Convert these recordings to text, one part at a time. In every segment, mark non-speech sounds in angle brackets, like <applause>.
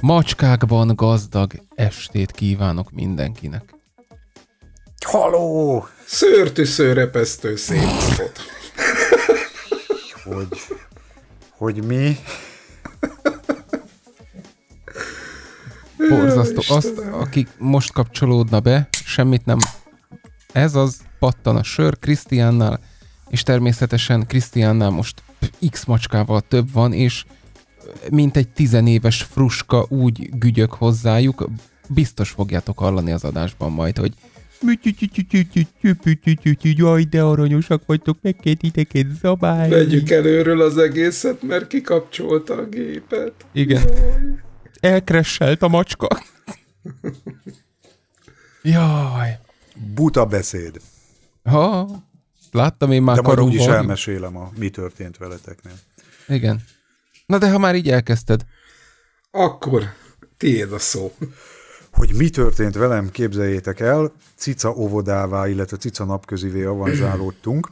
Macskákban gazdag estét kívánok mindenkinek. Haló! Szőrtű szőrepesztő szép Hogy? Hogy mi? borzasztó. Azt, akik most kapcsolódna be, semmit nem... Ez az pattan a sör Krisztiánnál, és természetesen Krisztiánnál most x macskával több van, és mint egy tizenéves fruska úgy gügyök hozzájuk, biztos fogjátok hallani az adásban majd, hogy Jaj, de aranyosak vagytok, meg két ideket zabálni. Vegyük előről az egészet, mert kikapcsolta a gépet. Igen. Jaj elkresselt a macska. Jaj. Buta beszéd. Ha, láttam én már De majd úgyis elmesélem, a, mi történt veleteknél. Igen. Na de ha már így elkezdted. Akkor tiéd a szó. Hogy mi történt velem, képzeljétek el, cica óvodává, illetve cica napközivé avanzsálódtunk.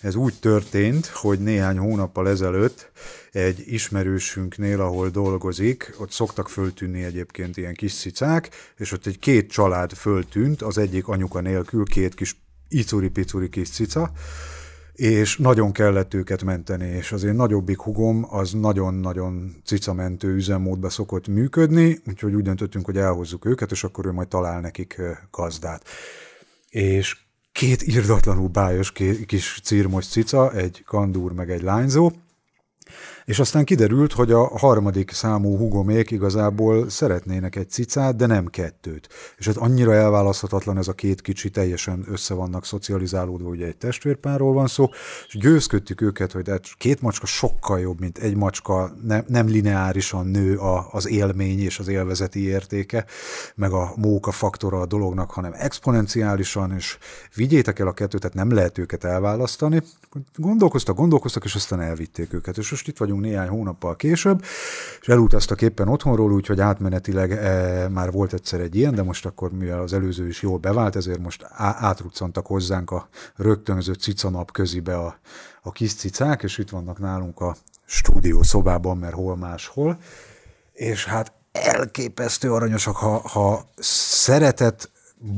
Ez úgy történt, hogy néhány hónappal ezelőtt egy ismerősünknél, ahol dolgozik, ott szoktak föltűnni egyébként ilyen kis cicák, és ott egy két család föltűnt, az egyik anyuka nélkül két kis icuri-picuri kis cica, és nagyon kellett őket menteni, és az én nagyobbik hugom az nagyon-nagyon cicamentő üzemmódba szokott működni, úgyhogy úgy döntöttünk, hogy elhozzuk őket, és akkor ő majd talál nekik gazdát. És két irdatlanul bájos kis círmos cica, egy kandúr meg egy lányzó, és aztán kiderült, hogy a harmadik számú hugomék igazából szeretnének egy cicát, de nem kettőt. És hát annyira elválaszthatatlan ez a két kicsi, teljesen össze vannak szocializálódva, ugye egy testvérpárról van szó, és győzködtük őket, hogy hát két macska sokkal jobb, mint egy macska, ne, nem lineárisan nő a, az élmény és az élvezeti értéke, meg a móka faktora a dolognak, hanem exponenciálisan, és vigyétek el a kettőt, tehát nem lehet őket elválasztani. Gondolkoztak, gondolkoztak, és aztán elvitték őket. És most itt vagyunk találkozunk néhány hónappal később, és elutaztak éppen otthonról, úgyhogy átmenetileg e, már volt egyszer egy ilyen, de most akkor, mivel az előző is jól bevált, ezért most á, átruccantak hozzánk a rögtönző nap közibe a, a kis cicák, és itt vannak nálunk a stúdió szobában, mert hol máshol. És hát elképesztő aranyosak, ha, ha szeretett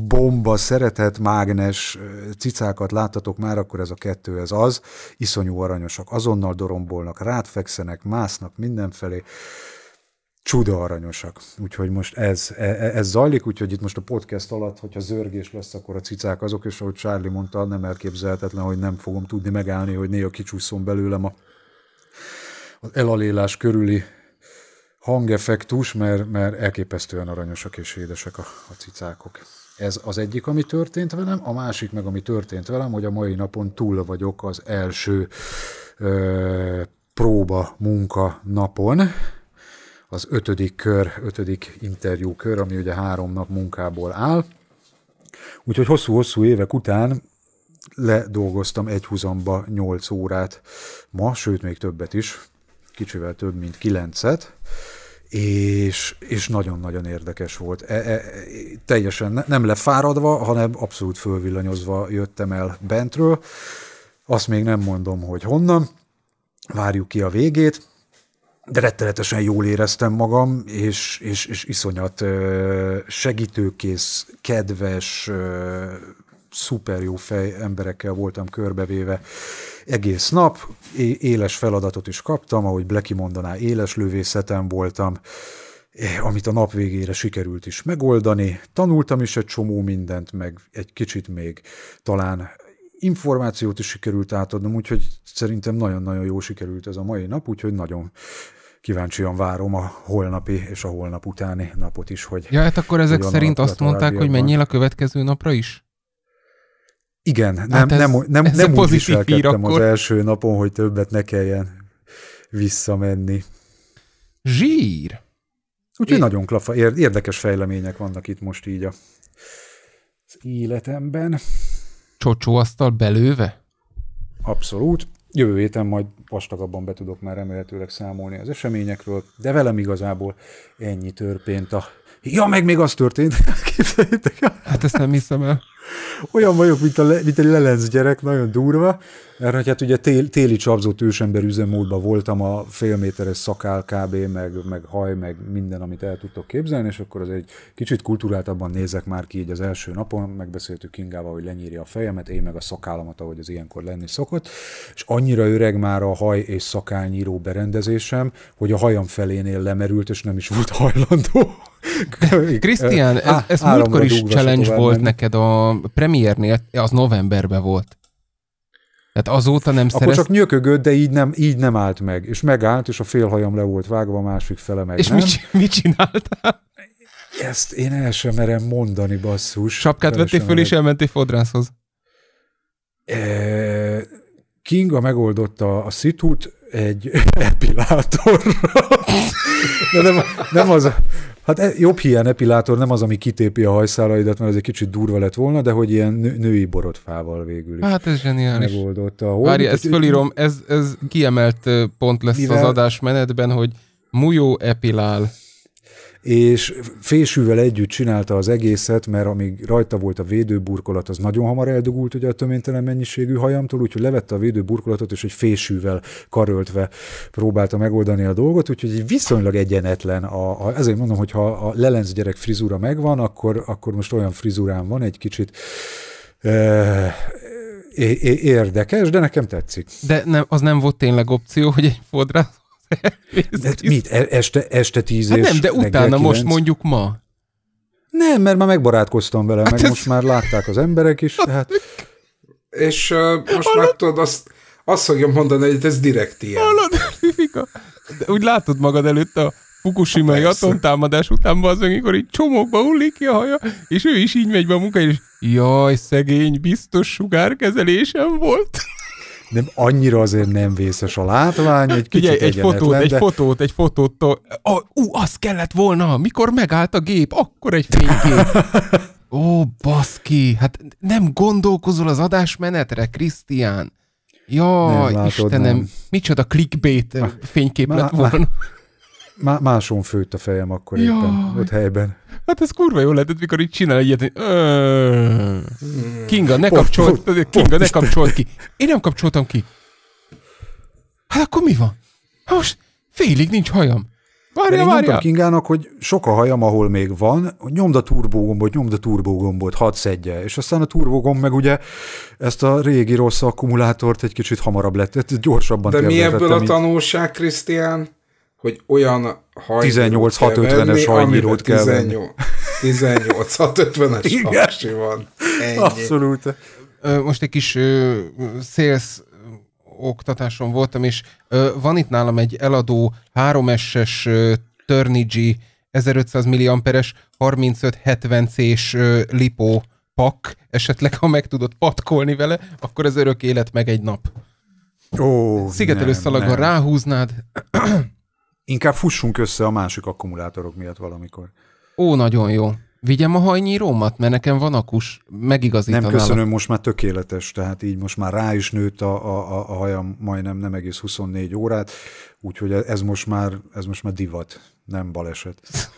bomba, szeretet, mágnes cicákat láttatok már, akkor ez a kettő, ez az. Iszonyú aranyosak, azonnal dorombolnak, rád fekszenek másznak mindenfelé. Csuda aranyosak. Úgyhogy most ez, e, e, ez zajlik, úgyhogy itt most a podcast alatt, hogyha zörgés lesz, akkor a cicák azok, és ahogy Charlie mondta, nem elképzelhetetlen, hogy nem fogom tudni megállni, hogy néha kicsúszom belőlem a, az elalélás körüli hangeffektus, mert, mert elképesztően aranyosak és édesek a, a cicákok. Ez az egyik, ami történt velem, a másik meg, ami történt velem, hogy a mai napon túl vagyok az első ö, próba munka napon, az ötödik kör, ötödik interjú kör, ami ugye három nap munkából áll. Úgyhogy hosszú-hosszú évek után ledolgoztam húzamba 8 órát ma, sőt még többet is, kicsivel több, mint 9-et, és, és nagyon-nagyon érdekes volt. E, e, teljesen nem lefáradva, hanem abszolút fölvillanyozva jöttem el bentről. Azt még nem mondom, hogy honnan. Várjuk ki a végét, de rettenetesen jól éreztem magam, és, és, és iszonyat segítőkész, kedves, szuper jó fej emberekkel voltam körbevéve egész nap, éles feladatot is kaptam, ahogy Bleki mondaná, éles lövészetem voltam, amit a nap végére sikerült is megoldani. Tanultam is egy csomó mindent, meg egy kicsit még talán információt is sikerült átadnom, úgyhogy szerintem nagyon-nagyon jó sikerült ez a mai nap, úgyhogy nagyon kíváncsian várom a holnapi és a holnap utáni napot is. Hogy ja, hát akkor ezek szerint azt mondták, hogy menjél a következő napra is? Igen, hát nem, hát ez, nem, nem, ez nem úgy viselkedtem akkor... az első napon, hogy többet ne kelljen visszamenni. Zsír! Úgyhogy é. nagyon klafa, érdekes fejlemények vannak itt most így a, az életemben. Csocsóasztal belőve? Abszolút. Jövő héten majd vastagabban be tudok már remélhetőleg számolni az eseményekről, de velem igazából ennyi történt a... Ja, meg még az történt! <laughs> hát ezt nem hiszem el. Olyan vagyok, mint, a le, mint egy lelenc gyerek, nagyon durva, mert hogy hát ugye tél, téli csapzott ősember üzemmódban voltam, a fél méteres szakál kb, meg, meg haj, meg minden, amit el tudtok képzelni, és akkor az egy kicsit kulturáltabban nézek már ki így az első napon, megbeszéltük Ingával, hogy lenyírja a fejemet, én meg a szakállamat, ahogy az ilyenkor lenni szokott, és annyira öreg már a haj és szakálnyíró berendezésem, hogy a hajam felénél lemerült, és nem is volt hajlandó. Krisztián, ez, ez múltkor is challenge volt neked a Premiérnél, premiernél az novemberben volt. Tehát azóta nem Akkor csak nyökögött, de így nem, így nem állt meg. És megállt, és a félhajam le volt vágva, a másik fele meg. És nem? Mit, <laughs> mit csináltál? Ezt én el sem merem mondani, basszus. Sapkát vettél föl, és elmentél fodrászhoz. Eh, Kinga megoldotta a szitút, egy <laughs> epilátor. De nem, nem az, hát e- jobb hiány epilátor nem az, ami kitépi a hajszálaidat, mert az egy kicsit durva lett volna, de hogy ilyen női borotfával végül is. Hát ez zseniális. Megoldotta. Hol? Várj, ezt fölírom, ez, ez kiemelt pont lesz mivel... az adás menetben, hogy Mujó epilál és fésűvel együtt csinálta az egészet, mert amíg rajta volt a védőburkolat, az nagyon hamar eldugult ugye a töménytelen mennyiségű hajamtól, úgyhogy levette a védőburkolatot, és egy fésűvel karöltve próbálta megoldani a dolgot, úgyhogy viszonylag egyenetlen. A, a, ezért mondom, hogy ha a lelenc gyerek frizura megvan, akkor, akkor most olyan frizurán van egy kicsit, e, érdekes, de nekem tetszik. De nem, az nem volt tényleg opció, hogy egy fodrász <laughs> de mit? E- este, este tíz hát és nem, de utána most mondjuk ma. Nem, mert már megbarátkoztam vele, hát meg ez... most már látták az emberek is, tehát... <laughs> És uh, most Hallod? már tudod, azt, azt fogja mondani, hogy ez direkt ilyen. Hallod, <laughs> De úgy látod magad előtt a Fukushima Jaton hát után az amikor így csomókba hullik ki a haja, és ő is így megy be a munkájára, és jaj, szegény, biztos sugárkezelésem volt nem annyira azért nem vészes a látvány, egy kicsit Ugye, egy fotót, de... egy fotót, egy fotót, ó, ú, az kellett volna, mikor megállt a gép, akkor egy fénykép. <laughs> Ó, baszki, hát nem gondolkozol az adásmenetre, Krisztián? Jaj, nem látod, Istenem, nem. micsoda clickbait fénykép lett volna. Már, <laughs> Má- máson főtt a fejem akkor Jaj. éppen, ott helyben. Hát ez kurva jó lehetett, mikor így csinál egyet, hogy Kinga, ne kapcsolt, Kinga, ne kapcsolt ki. Én nem kapcsoltam ki. Hát akkor mi van? Hát most félig nincs hajam. Várja, várja. Kingának, hogy sok a hajam, ahol még van, hogy nyomd a turbógombot, nyomd a turbógombot, hadd szedje. És aztán a turbógomb meg ugye ezt a régi rossz akkumulátort egy kicsit hamarabb lett, gyorsabban De mi ebből a tanulság, Krisztián? hogy olyan hajnyírót 18-650-es hajnalót kell 18, 18-650-es haksi van. Ennyi. Abszolút. Most egy kis szélsz oktatáson voltam, és van itt nálam egy eladó 3S-es uh, 1500 milliamperes 3570C-s lipó pak, esetleg ha meg tudod patkolni vele, akkor az örök élet meg egy nap. Ó, Szigetelő szalagon ráhúznád, Inkább fussunk össze a másik akkumulátorok miatt valamikor. Ó, nagyon jó. Vigyem a hajnyírómat, mert nekem van akus, megigazítanál. Nem köszönöm, most már tökéletes, tehát így most már rá is nőtt a, a, a hajam majdnem nem egész 24 órát, úgyhogy ez most már, ez most már divat, nem baleset.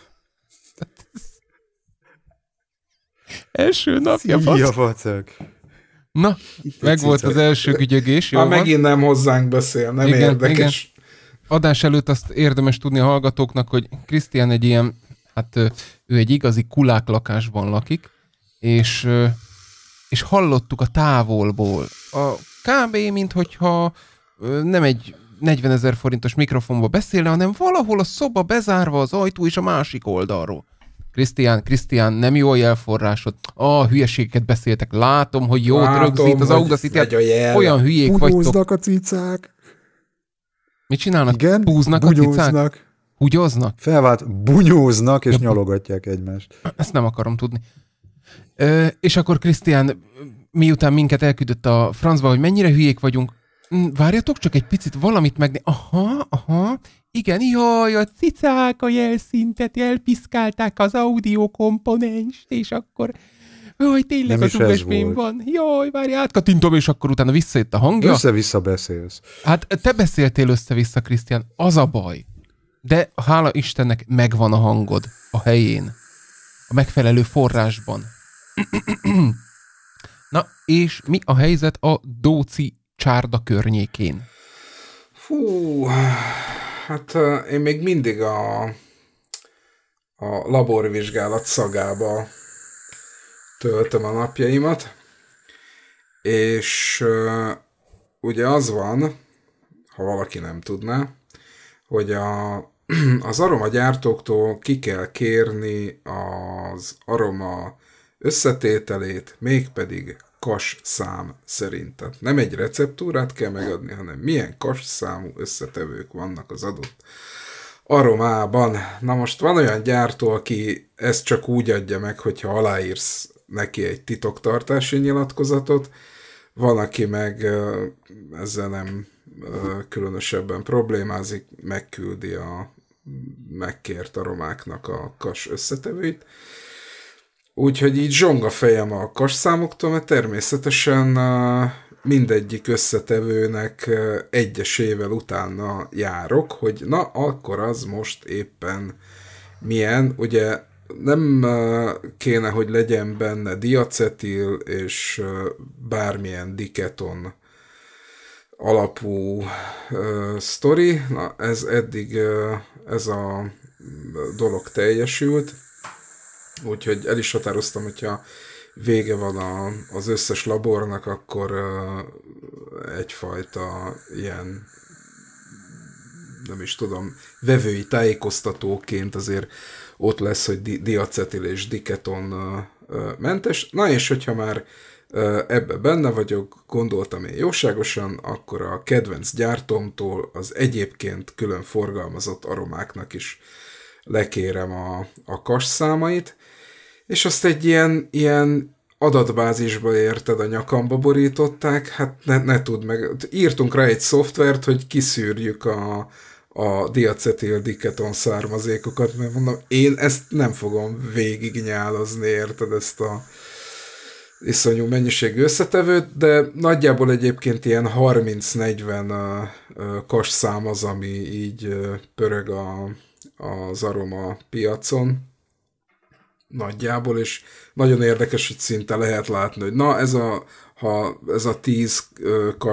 <laughs> Első napja, Szia, vacak. Na, Megvolt meg volt az első gügyögés. Már megint nem hozzánk beszél, nem igen, érdekes. Igen adás előtt azt érdemes tudni a hallgatóknak, hogy Krisztián egy ilyen, hát ő egy igazi kulák lakásban lakik, és, és hallottuk a távolból. A kb. minthogyha nem egy 40 ezer forintos mikrofonba beszélne, hanem valahol a szoba bezárva az ajtó és a másik oldalról. Krisztián, Krisztián, nem jó a jelforrásod. A hülyeségeket beszéltek. Látom, hogy jót Látom, rögzít az Audacity. Olyan hülyék Punóznak vagytok. a cicák. Mit csinálnak? Igen, búznak bugyóznak, a cicák? Húgyoznak? Felvált, bunyóznak és ja, nyalogatják egymást. Ezt nem akarom tudni. Ö, és akkor Krisztián, miután minket elküldött a francba, hogy mennyire hülyék vagyunk, várjatok csak egy picit, valamit meg... Aha, aha, igen, jaj, a cicák a jelszintet elpiszkálták az audio és akkor jaj, tényleg Nem a usb van, jaj, várj, átkatintom, és akkor utána visszajött a hangja. Össze-vissza beszélsz. Hát te beszéltél össze-vissza, Krisztián, az a baj. De hála Istennek megvan a hangod a helyén, a megfelelő forrásban. <clears throat> Na, és mi a helyzet a Dóci csárda környékén? Fú, hát én még mindig a, a laborvizsgálat szagába töltöm a napjaimat, és ugye az van, ha valaki nem tudná, hogy a, <clears throat> az aromagyártóktól ki kell kérni az aroma összetételét, mégpedig kas szám szerint. Tehát nem egy receptúrát kell megadni, hanem milyen kas számú összetevők vannak az adott aromában. Na most van olyan gyártó, aki ezt csak úgy adja meg, hogyha aláírsz neki egy titoktartási nyilatkozatot, van, aki meg ezzel nem különösebben problémázik, megküldi a megkért a romáknak a kas összetevőit. Úgyhogy így zsong a fejem a kas számoktól, mert természetesen mindegyik összetevőnek egyesével utána járok, hogy na, akkor az most éppen milyen, ugye nem kéne, hogy legyen benne diacetil és bármilyen diketon alapú sztori. Na, ez eddig ez a dolog teljesült, úgyhogy el is határoztam, hogyha vége van a, az összes labornak, akkor egyfajta ilyen nem is tudom, vevői tájékoztatóként azért ott lesz, hogy di- diacetil és diketon mentes. Na és hogyha már ebbe benne vagyok, gondoltam én jóságosan, akkor a kedvenc gyártomtól az egyébként külön forgalmazott aromáknak is lekérem a, a kas számait, és azt egy ilyen, ilyen adatbázisba érted, a nyakamba borították, hát ne, ne tudd meg. Írtunk rá egy szoftvert, hogy kiszűrjük a, a diketon származékokat, mert mondom, én ezt nem fogom végignyálazni, érted ezt a iszonyú mennyiségű összetevőt, de nagyjából egyébként ilyen 30-40 szám az, ami így pörög a, az aroma piacon nagyjából, és nagyon érdekes, hogy szinte lehet látni, hogy na, ez a ha ez a tíz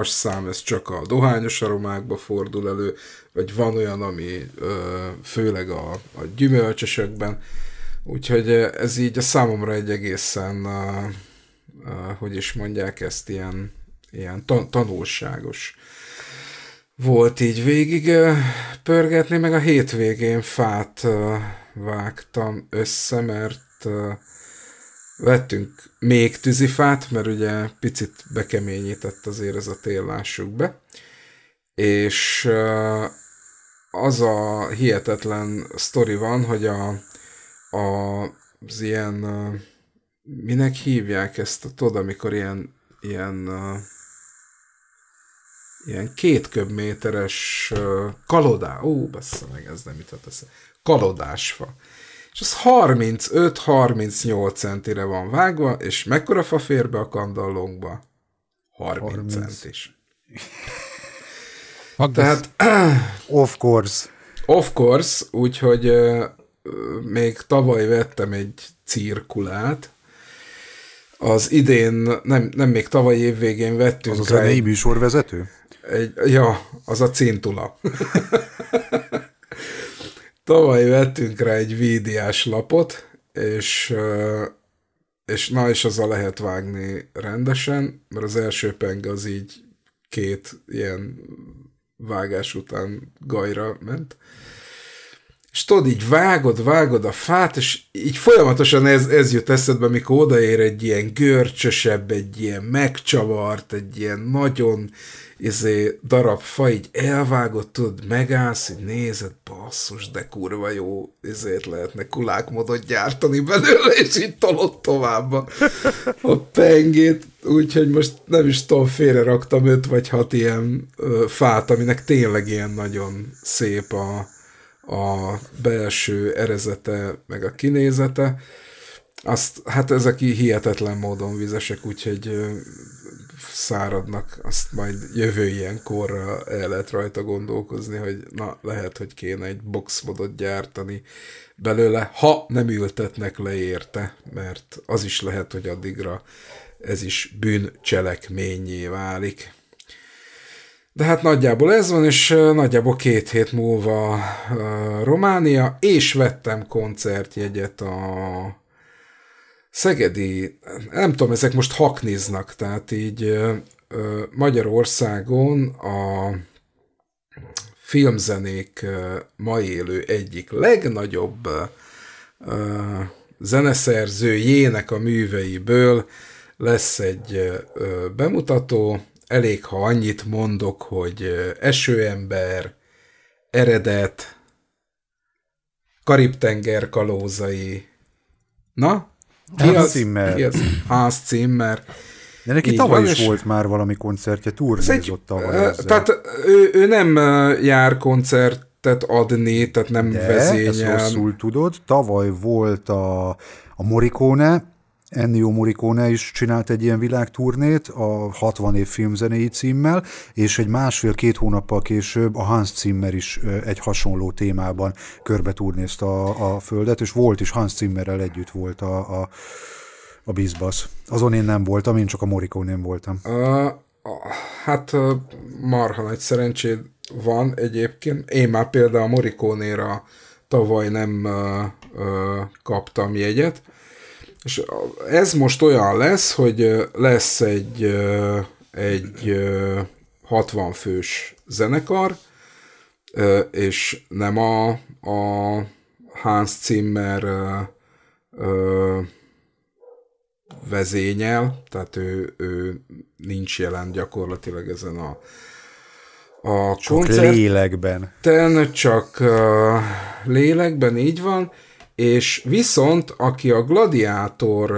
szám, ez csak a dohányos aromákba fordul elő, vagy van olyan, ami főleg a, a gyümölcsösökben. úgyhogy ez így a számomra egy egészen, hogy is mondják ezt, ilyen, ilyen tan- tanulságos volt így végig pörgetni, meg a hétvégén fát vágtam össze, mert Vettünk még tűzifát, mert ugye picit bekeményített azért ez a tél, lássuk be. És az a hihetetlen sztori van, hogy a, a, az ilyen, minek hívják ezt, tudod, amikor ilyen, ilyen, ilyen két köbméteres kalodá, ó, bassza meg, ez nem jutott eszembe, kalodás fa és az 35-38 centire van vágva, és mekkora fa fér be a kandallónkba? 30, 30. centis. Tehát, <clears throat> of course. Of course, úgyhogy még tavaly vettem egy cirkulát, az idén, nem, nem még tavaly év végén vettünk. Az a zenei műsorvezető? Egy, ja, az a cintula. <laughs> Tavaly vettünk rá egy védiás lapot, és, és na, és azzal lehet vágni rendesen, mert az első peng az így két ilyen vágás után gajra ment és tudod, így vágod, vágod a fát, és így folyamatosan ez, ez jut eszedbe, mikor odaér egy ilyen görcsösebb, egy ilyen megcsavart, egy ilyen nagyon izé, darab fa, így elvágod, tudod, megállsz, így nézed, basszus, de kurva jó, ezért lehetne kulákmodot gyártani belőle, és így tolod tovább a, a pengét, úgyhogy most nem is tudom, félre raktam öt vagy hat ilyen ö, fát, aminek tényleg ilyen nagyon szép a a belső erezete, meg a kinézete, azt, hát ezek így hihetetlen módon vizesek, úgyhogy száradnak, azt majd jövő ilyenkorra el lehet rajta gondolkozni, hogy na, lehet, hogy kéne egy boxmodot gyártani belőle, ha nem ültetnek le érte, mert az is lehet, hogy addigra ez is bűncselekményé válik. De hát nagyjából ez van, és nagyjából két hét múlva Románia, és vettem koncertjegyet a Szegedi, nem tudom, ezek most hakniznak, tehát így Magyarországon a filmzenék ma élő egyik legnagyobb zeneszerzőjének a műveiből lesz egy bemutató, elég, ha annyit mondok, hogy esőember, eredet, Karib-tenger kalózai. Na? Ki az? Zimmer. Ki az? Hans Zimmer. De neki Így tavaly van, is volt már valami koncertje, turnézott tavaly. Ezzel. Tehát ő, ő nem jár koncertet adni, tehát nem De, vezényel. ezt rosszul tudod, tavaly volt a, a Morikóne, Ennio Morricone is csinált egy ilyen világturnét a 60 év filmzenei címmel, és egy másfél-két hónappal később a Hans Zimmer is egy hasonló témában körbe turnézta a, a földet, és volt is Hans Zimmerrel együtt volt a, a, a Bizbasz. Azon én nem voltam, én csak a morricone voltam. Uh, hát uh, marha nagy szerencséd van egyébként. Én már például a morricone tavaly nem uh, uh, kaptam jegyet, és ez most olyan lesz, hogy lesz egy, egy 60 fős zenekar, és nem a, a Hans Zimmer vezényel, tehát ő, ő nincs jelen gyakorlatilag ezen a, a csak koncert. lélekben. Ten, csak lélekben, így van, és viszont, aki a Gladiátor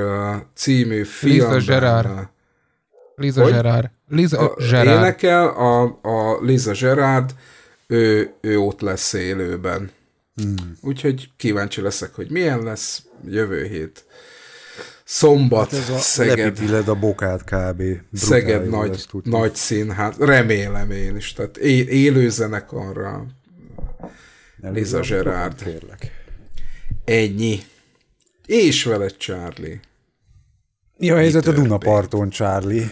című filmben... Liza Gerard. Liza hogy? Gerard. Liza a, Gerard. Énekel a, a Liza Gerard, ő, ő ott lesz élőben. Hmm. Úgyhogy kíváncsi leszek, hogy milyen lesz jövő hét. Szombat, hát ez a Szeged. a bokát kb. Szeged nagy, lesz, nagy színház. Remélem én is. Tehát él, élő zenekarra. Liza Gerard. Kérlek. Ennyi. És veled, Charlie. Mi a helyzet a Dunaparton, Charlie?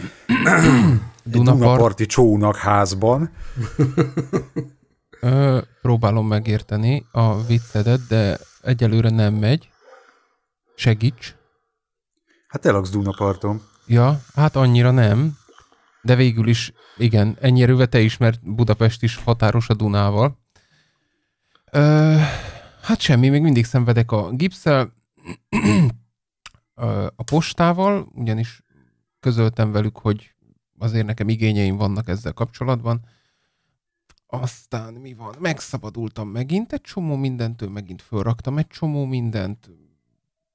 Dunaparti csónakházban. Ö, próbálom megérteni a viccedet, de egyelőre nem megy. Segíts. Hát elaksz Dunaparton. Ja, hát annyira nem, de végül is, igen, ennyire te mert Budapest is határos a Dunával. Ö, Hát semmi, még mindig szenvedek a gipszel, a postával, ugyanis közöltem velük, hogy azért nekem igényeim vannak ezzel kapcsolatban. Aztán mi van? Megszabadultam megint egy csomó mindentől, megint fölraktam egy csomó mindent,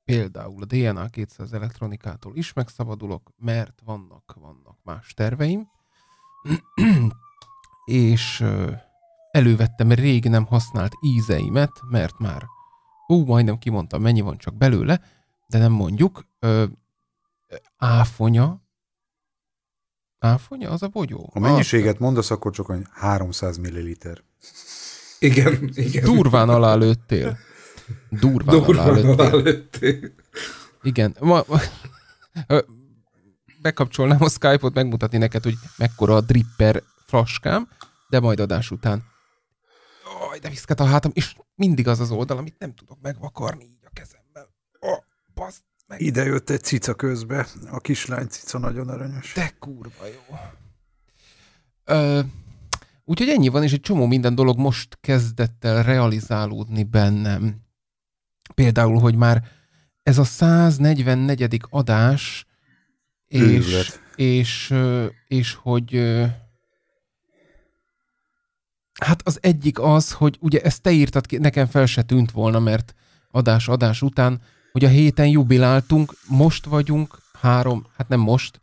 például a DNA 200 elektronikától is megszabadulok, mert vannak, vannak más terveim. <clears throat> és Elővettem rég nem használt ízeimet, mert már ú, majdnem kimondtam, mennyi van csak belőle, de nem mondjuk. Ö, áfonya. Áfonya az a bogyó. Ha mennyiséget mondasz, akkor csak 300 milliliter. Igen, <laughs> igen. Durván alá lőttél. Durván, Durván alá, lőttél. alá lőttél. Igen. Ma, ma, bekapcsolnám a Skype-ot, megmutatni neked, hogy mekkora a dripper flaskám, de majd adás után jaj, de viszket a hátam, és mindig az az oldal, amit nem tudok megvakarni így a kezemmel. Oh, baszt meg. Ide jött egy cica közbe, a kislány cica nagyon aranyos. De kurva jó. Ö, úgyhogy ennyi van, és egy csomó minden dolog most kezdett el realizálódni bennem. Például, hogy már ez a 144. adás, és, és, és, és hogy Hát az egyik az, hogy ugye ezt te írtad ki, nekem fel se tűnt volna, mert adás-adás után, hogy a héten jubiláltunk, most vagyunk három, hát nem most,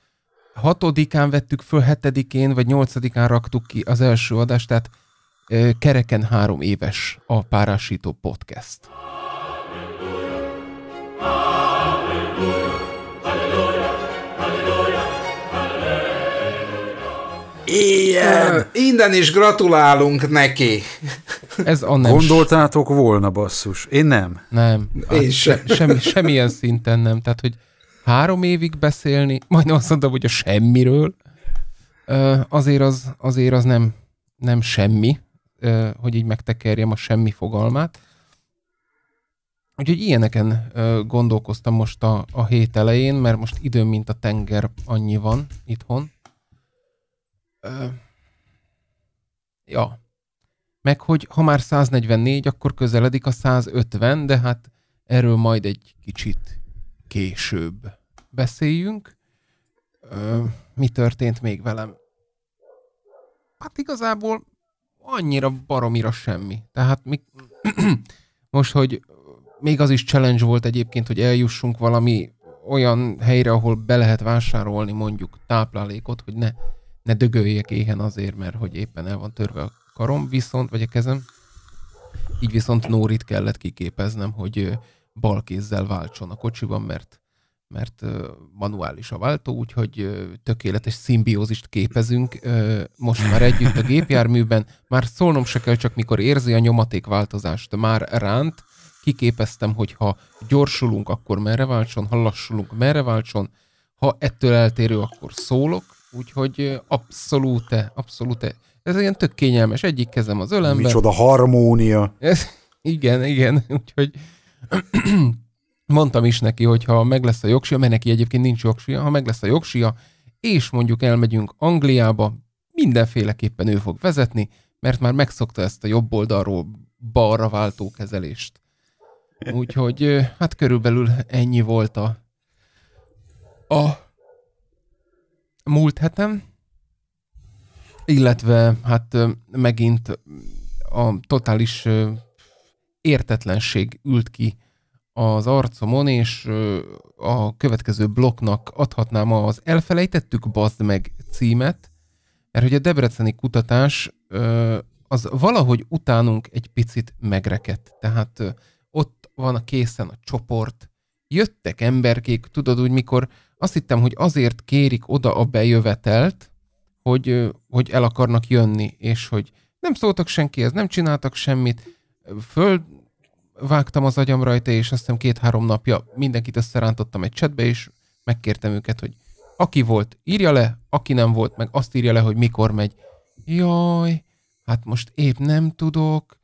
hatodikán vettük föl, hetedikén vagy nyolcadikán raktuk ki az első adást, tehát kereken három éves a Párásító Podcast. Ilyen! Innen is gratulálunk neki. Ez a nem Gondoltátok volna, basszus. Én nem. Nem. Én hát, sem. Semmi, semmilyen szinten nem. Tehát, hogy három évig beszélni, majd azt mondom, hogy a semmiről, azért az, azért az nem, nem semmi, hogy így megtekerjem a semmi fogalmát. Úgyhogy ilyeneken gondolkoztam most a, a hét elején, mert most időm, mint a tenger annyi van itthon, Uh, ja. Meg hogy ha már 144, akkor közeledik a 150, de hát erről majd egy kicsit később beszéljünk. Uh, mi történt még velem? Hát igazából annyira baromira semmi. Tehát mi... <clears throat> most, hogy még az is challenge volt egyébként, hogy eljussunk valami olyan helyre, ahol be lehet vásárolni mondjuk táplálékot, hogy ne ne dögöljek éhen azért, mert hogy éppen el van törve a karom, viszont, vagy a kezem, így viszont Nórit kellett kiképeznem, hogy bal kézzel váltson a kocsiban, mert mert manuális a váltó, úgyhogy tökéletes szimbiózist képezünk most már együtt a gépjárműben. Már szólnom se kell, csak mikor érzi a nyomaték változást, már ránt. Kiképeztem, hogy ha gyorsulunk, akkor merre váltson, ha lassulunk, merre váltson. Ha ettől eltérő, akkor szólok. Úgyhogy abszolút, abszolút. Ez ilyen tök kényelmes. Egyik kezem az ölemben. Micsoda harmónia. Ez, igen, igen. <laughs> Úgyhogy <clears throat> mondtam is neki, hogy ha meg lesz a jogsia, mert neki egyébként nincs jogsia, ha meg lesz a jogsia, és mondjuk elmegyünk Angliába, mindenféleképpen ő fog vezetni, mert már megszokta ezt a jobb oldalról balra váltó kezelést. Úgyhogy hát körülbelül ennyi volt a, a múlt heten, illetve hát megint a totális értetlenség ült ki az arcomon, és a következő blokknak adhatnám az Elfelejtettük bazd meg címet, mert hogy a debreceni kutatás az valahogy utánunk egy picit megrekedt. Tehát ott van a készen a csoport, jöttek emberkék, tudod úgy, mikor azt hittem, hogy azért kérik oda a bejövetelt, hogy, hogy el akarnak jönni, és hogy nem szóltak senkihez, nem csináltak semmit, föl vágtam az agyam rajta, és azt hiszem két-három napja mindenkit összerántottam egy csetbe, és megkértem őket, hogy aki volt, írja le, aki nem volt, meg azt írja le, hogy mikor megy. Jaj, hát most épp nem tudok,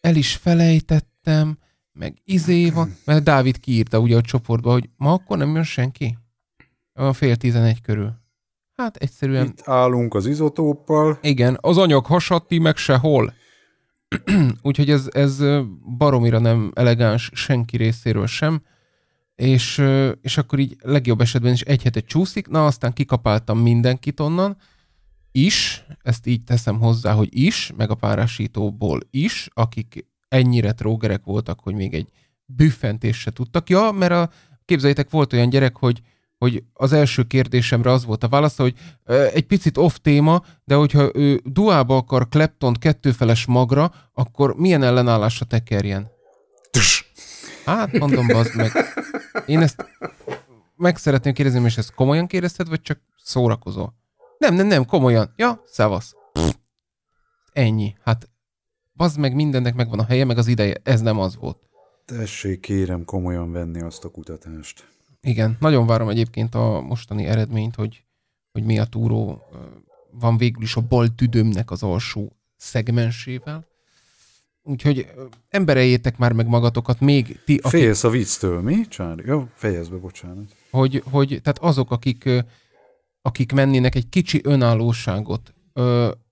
el is felejtettem, meg izé van, mert Dávid kiírta ugye a csoportba, hogy ma akkor nem jön senki. A fél tizenegy körül. Hát egyszerűen... Itt állunk az izotóppal. Igen, az anyag hasatti meg sehol. <clears throat> Úgyhogy ez, ez baromira nem elegáns senki részéről sem. És, és akkor így legjobb esetben is egy hetet csúszik, na aztán kikapáltam mindenkit onnan, is, ezt így teszem hozzá, hogy is, meg a párásítóból is, akik ennyire trógerek voltak, hogy még egy büffentést se tudtak. Ja, mert a, képzeljétek, volt olyan gyerek, hogy, hogy az első kérdésemre az volt a válasz, hogy egy picit off téma, de hogyha ő duába akar kleptont kettőfeles magra, akkor milyen ellenállásra tekerjen? Tus. Hát, mondom, bazd meg. Én ezt meg szeretném kérdezni, és ezt komolyan kérdezted, vagy csak szórakozol? Nem, nem, nem, komolyan. Ja, szevasz. Ennyi. Hát bazd meg, mindennek megvan a helye, meg az ideje. Ez nem az volt. Tessék, kérem komolyan venni azt a kutatást. Igen, nagyon várom egyébként a mostani eredményt, hogy, hogy mi a túró van végül is a bal tüdőmnek az alsó szegmensével. Úgyhogy embereljétek már meg magatokat, még ti... Akik... Félsz a vicctől, mi? Csári? Jó, fejezd be, bocsánat. Hogy, hogy tehát azok, akik, akik mennének egy kicsi önállóságot,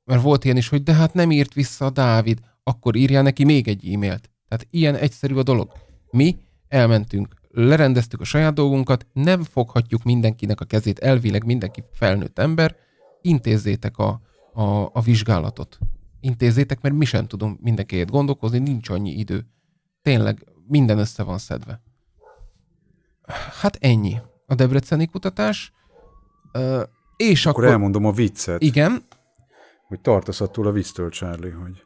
mert volt ilyen is, hogy de hát nem írt vissza a Dávid akkor írjál neki még egy e-mailt. Tehát ilyen egyszerű a dolog. Mi elmentünk, lerendeztük a saját dolgunkat, nem foghatjuk mindenkinek a kezét, elvileg mindenki felnőtt ember, intézzétek a, a, a vizsgálatot. Intézzétek, mert mi sem tudunk mindenkiért gondolkozni, nincs annyi idő. Tényleg minden össze van szedve. Hát ennyi. A debreceni kutatás. Ö, és akkor, akkor elmondom a viccet. Igen. Hogy tartasz attól a víztől, Charlie, hogy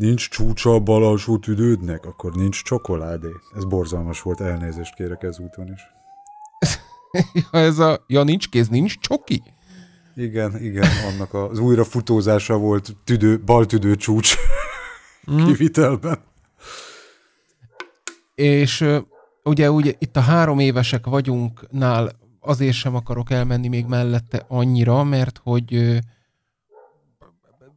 Nincs csúcsa a bal alsó tüdődnek, akkor nincs csokoládé. Ez borzalmas volt, elnézést kérek úton is. ja, <laughs> ez a, ja, nincs kéz, nincs csoki? Igen, igen, annak az újra futózása volt tüdő, bal tüdő csúcs mm. <laughs> kivitelben. És ugye, ugye itt a három évesek vagyunknál azért sem akarok elmenni még mellette annyira, mert hogy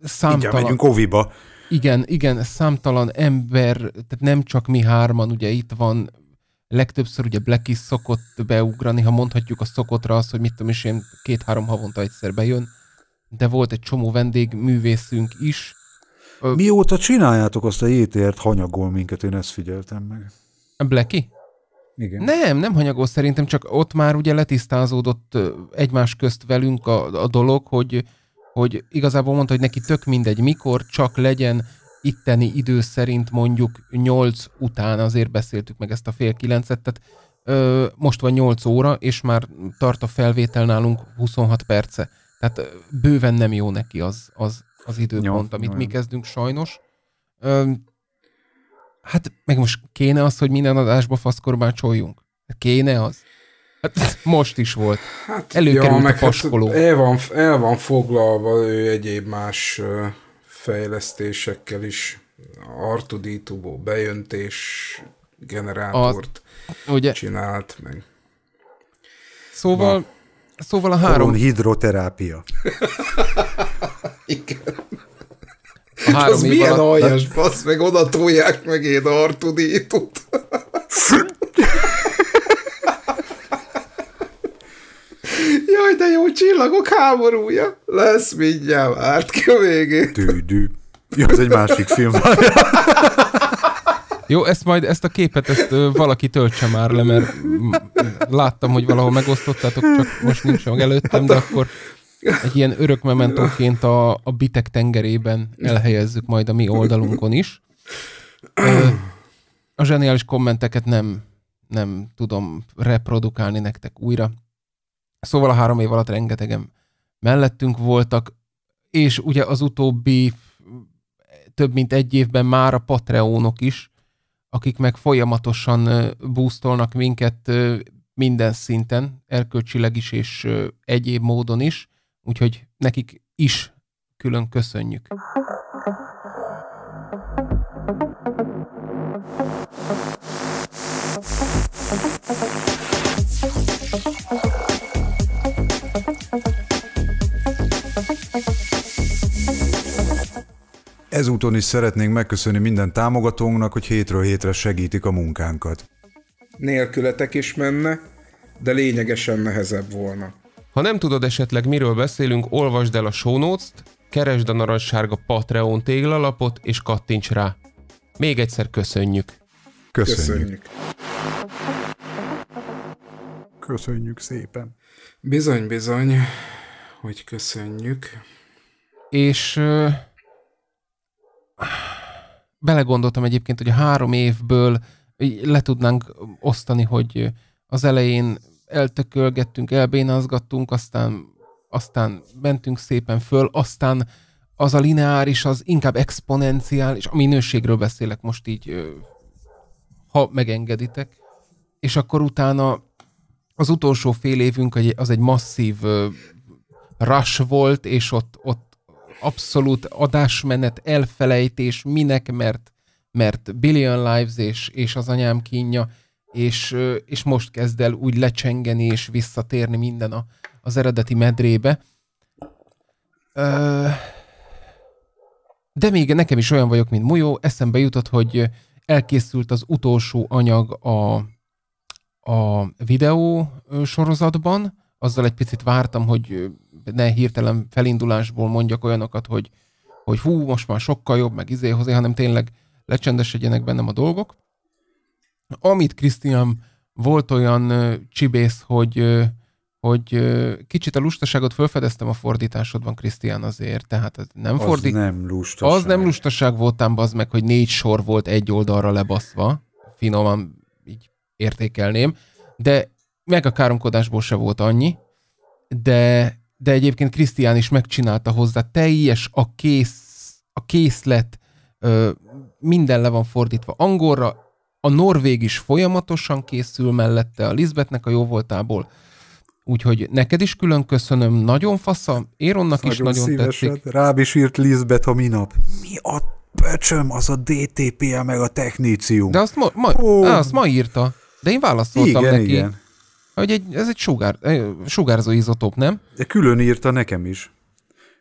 számtalan... Mindjárt megyünk óviba igen, igen, számtalan ember, tehát nem csak mi hárman, ugye itt van, legtöbbször ugye Black is szokott beugrani, ha mondhatjuk a szokottra azt, hogy mit tudom is én, két-három havonta egyszer bejön, de volt egy csomó vendég művészünk is. Mióta csináljátok azt a JTR-t, hanyagol minket, én ezt figyeltem meg. Blacky? Igen. Nem, nem hanyagol szerintem, csak ott már ugye letisztázódott egymás közt velünk a, a dolog, hogy hogy igazából mondta, hogy neki tök mindegy mikor, csak legyen itteni idő szerint mondjuk 8 után azért beszéltük meg ezt a fél kilencet, tehát ö, most van 8 óra, és már tart a felvétel nálunk 26 perce. Tehát bőven nem jó neki az, az, az időpont, jó, amit jó. mi kezdünk sajnos. Ö, hát meg most kéne az, hogy minden adásba faszkorbácsoljunk? Kéne az? Hát most is volt. Hát, Előkerült ja, meg a hát paskoló. Hát el, van, el van foglalva ő egyéb más fejlesztésekkel is. Artudítubó bejöntés generátort a, ugye, csinált meg. Szóval, Na. szóval a három... Koron hidroterápia. Igen. A három Az milyen alatt... aljas, basz, meg oda tolják meg én Artuditut. Jaj, de jó csillagok háborúja. Lesz mindjárt, várt ki a dű. Tűdű. Jó, ez egy másik film. Jó, ezt majd, ezt a képet, ezt ö, valaki töltse már le, mert láttam, hogy valahol megosztottátok, csak most nincs meg előttem, de akkor egy ilyen örök mementóként a, a bitek tengerében elhelyezzük majd a mi oldalunkon is. Ö, a zseniális kommenteket nem, nem tudom reprodukálni nektek újra, Szóval a három év alatt rengetegen mellettünk voltak, és ugye az utóbbi több mint egy évben már a Patreonok is, akik meg folyamatosan búztolnak minket minden szinten, erkölcsileg is és egyéb módon is, úgyhogy nekik is külön köszönjük. Thank you. Ezúton is szeretnénk megköszönni minden támogatónknak, hogy hétről hétre segítik a munkánkat. Nélkületek is menne, de lényegesen nehezebb volna. Ha nem tudod esetleg miről beszélünk, olvasd el a show notes-t, keresd a narancssárga Patreon téglalapot és kattints rá. Még egyszer köszönjük. Köszönjük. Köszönjük, köszönjük szépen. Bizony, bizony, hogy köszönjük. És... Uh belegondoltam egyébként, hogy a három évből le tudnánk osztani, hogy az elején eltökölgettünk, elbénázgattunk, aztán, aztán mentünk szépen föl, aztán az a lineáris, az inkább exponenciális, a minőségről beszélek most így, ha megengeditek, és akkor utána az utolsó fél évünk az egy masszív rush volt, és ott, ott abszolút adásmenet, elfelejtés, minek, mert, mert Billion Lives és, és az anyám kínja, és, és most kezd el úgy lecsengeni és visszatérni minden a, az eredeti medrébe. De még nekem is olyan vagyok, mint Mujó, eszembe jutott, hogy elkészült az utolsó anyag a, a videó sorozatban, azzal egy picit vártam, hogy ne hirtelen felindulásból mondjak olyanokat, hogy, hogy hú, most már sokkal jobb, meg izéhoz, hanem tényleg lecsendesedjenek bennem a dolgok. Amit Krisztián volt olyan ö, csibész, hogy, ö, hogy ö, kicsit a lustaságot felfedeztem a fordításodban, Krisztián azért, tehát ez nem az fordít... nem lustaság. Az nem lustaság voltam, az meg, hogy négy sor volt egy oldalra lebaszva, finoman így értékelném, de meg a káromkodásból se volt annyi, de, de egyébként Krisztián is megcsinálta hozzá, teljes a kész, a készlet, ö, minden le van fordítva angolra, a norvég is folyamatosan készül mellette, a Lisbetnek a jóvoltából, úgyhogy neked is külön köszönöm, nagyon fasza, Éronnak is nagyon, szívesed. tetszik. Ráb is írt Lisbet a minap. Mi a pöcsöm az a dtp e meg a technícium? De azt ma, ma, Ó, azt ma írta, de én válaszoltam igen, neki. Igen. Hogy egy, ez egy sugár, eh, sugárzó izotóp, nem? De külön írta nekem is.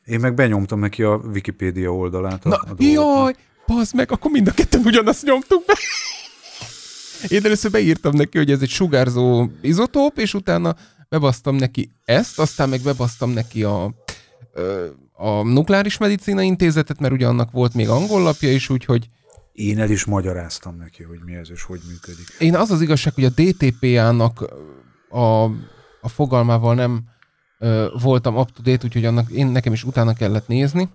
Én meg benyomtam neki a Wikipédia oldalát. Na, a, jaj, bazd meg, akkor mind a ketten ugyanazt nyomtuk be. Én először beírtam neki, hogy ez egy sugárzó izotóp, és utána bebasztam neki ezt, aztán meg bebasztam neki a, a Nukleáris Medicina Intézetet, mert ugyanannak volt még angol lapja is, úgyhogy én el is magyaráztam neki, hogy mi ez és hogy működik. Én az az igazság, hogy a DTPA-nak a, a fogalmával nem ö, voltam up to date, úgyhogy annak én nekem is utána kellett nézni.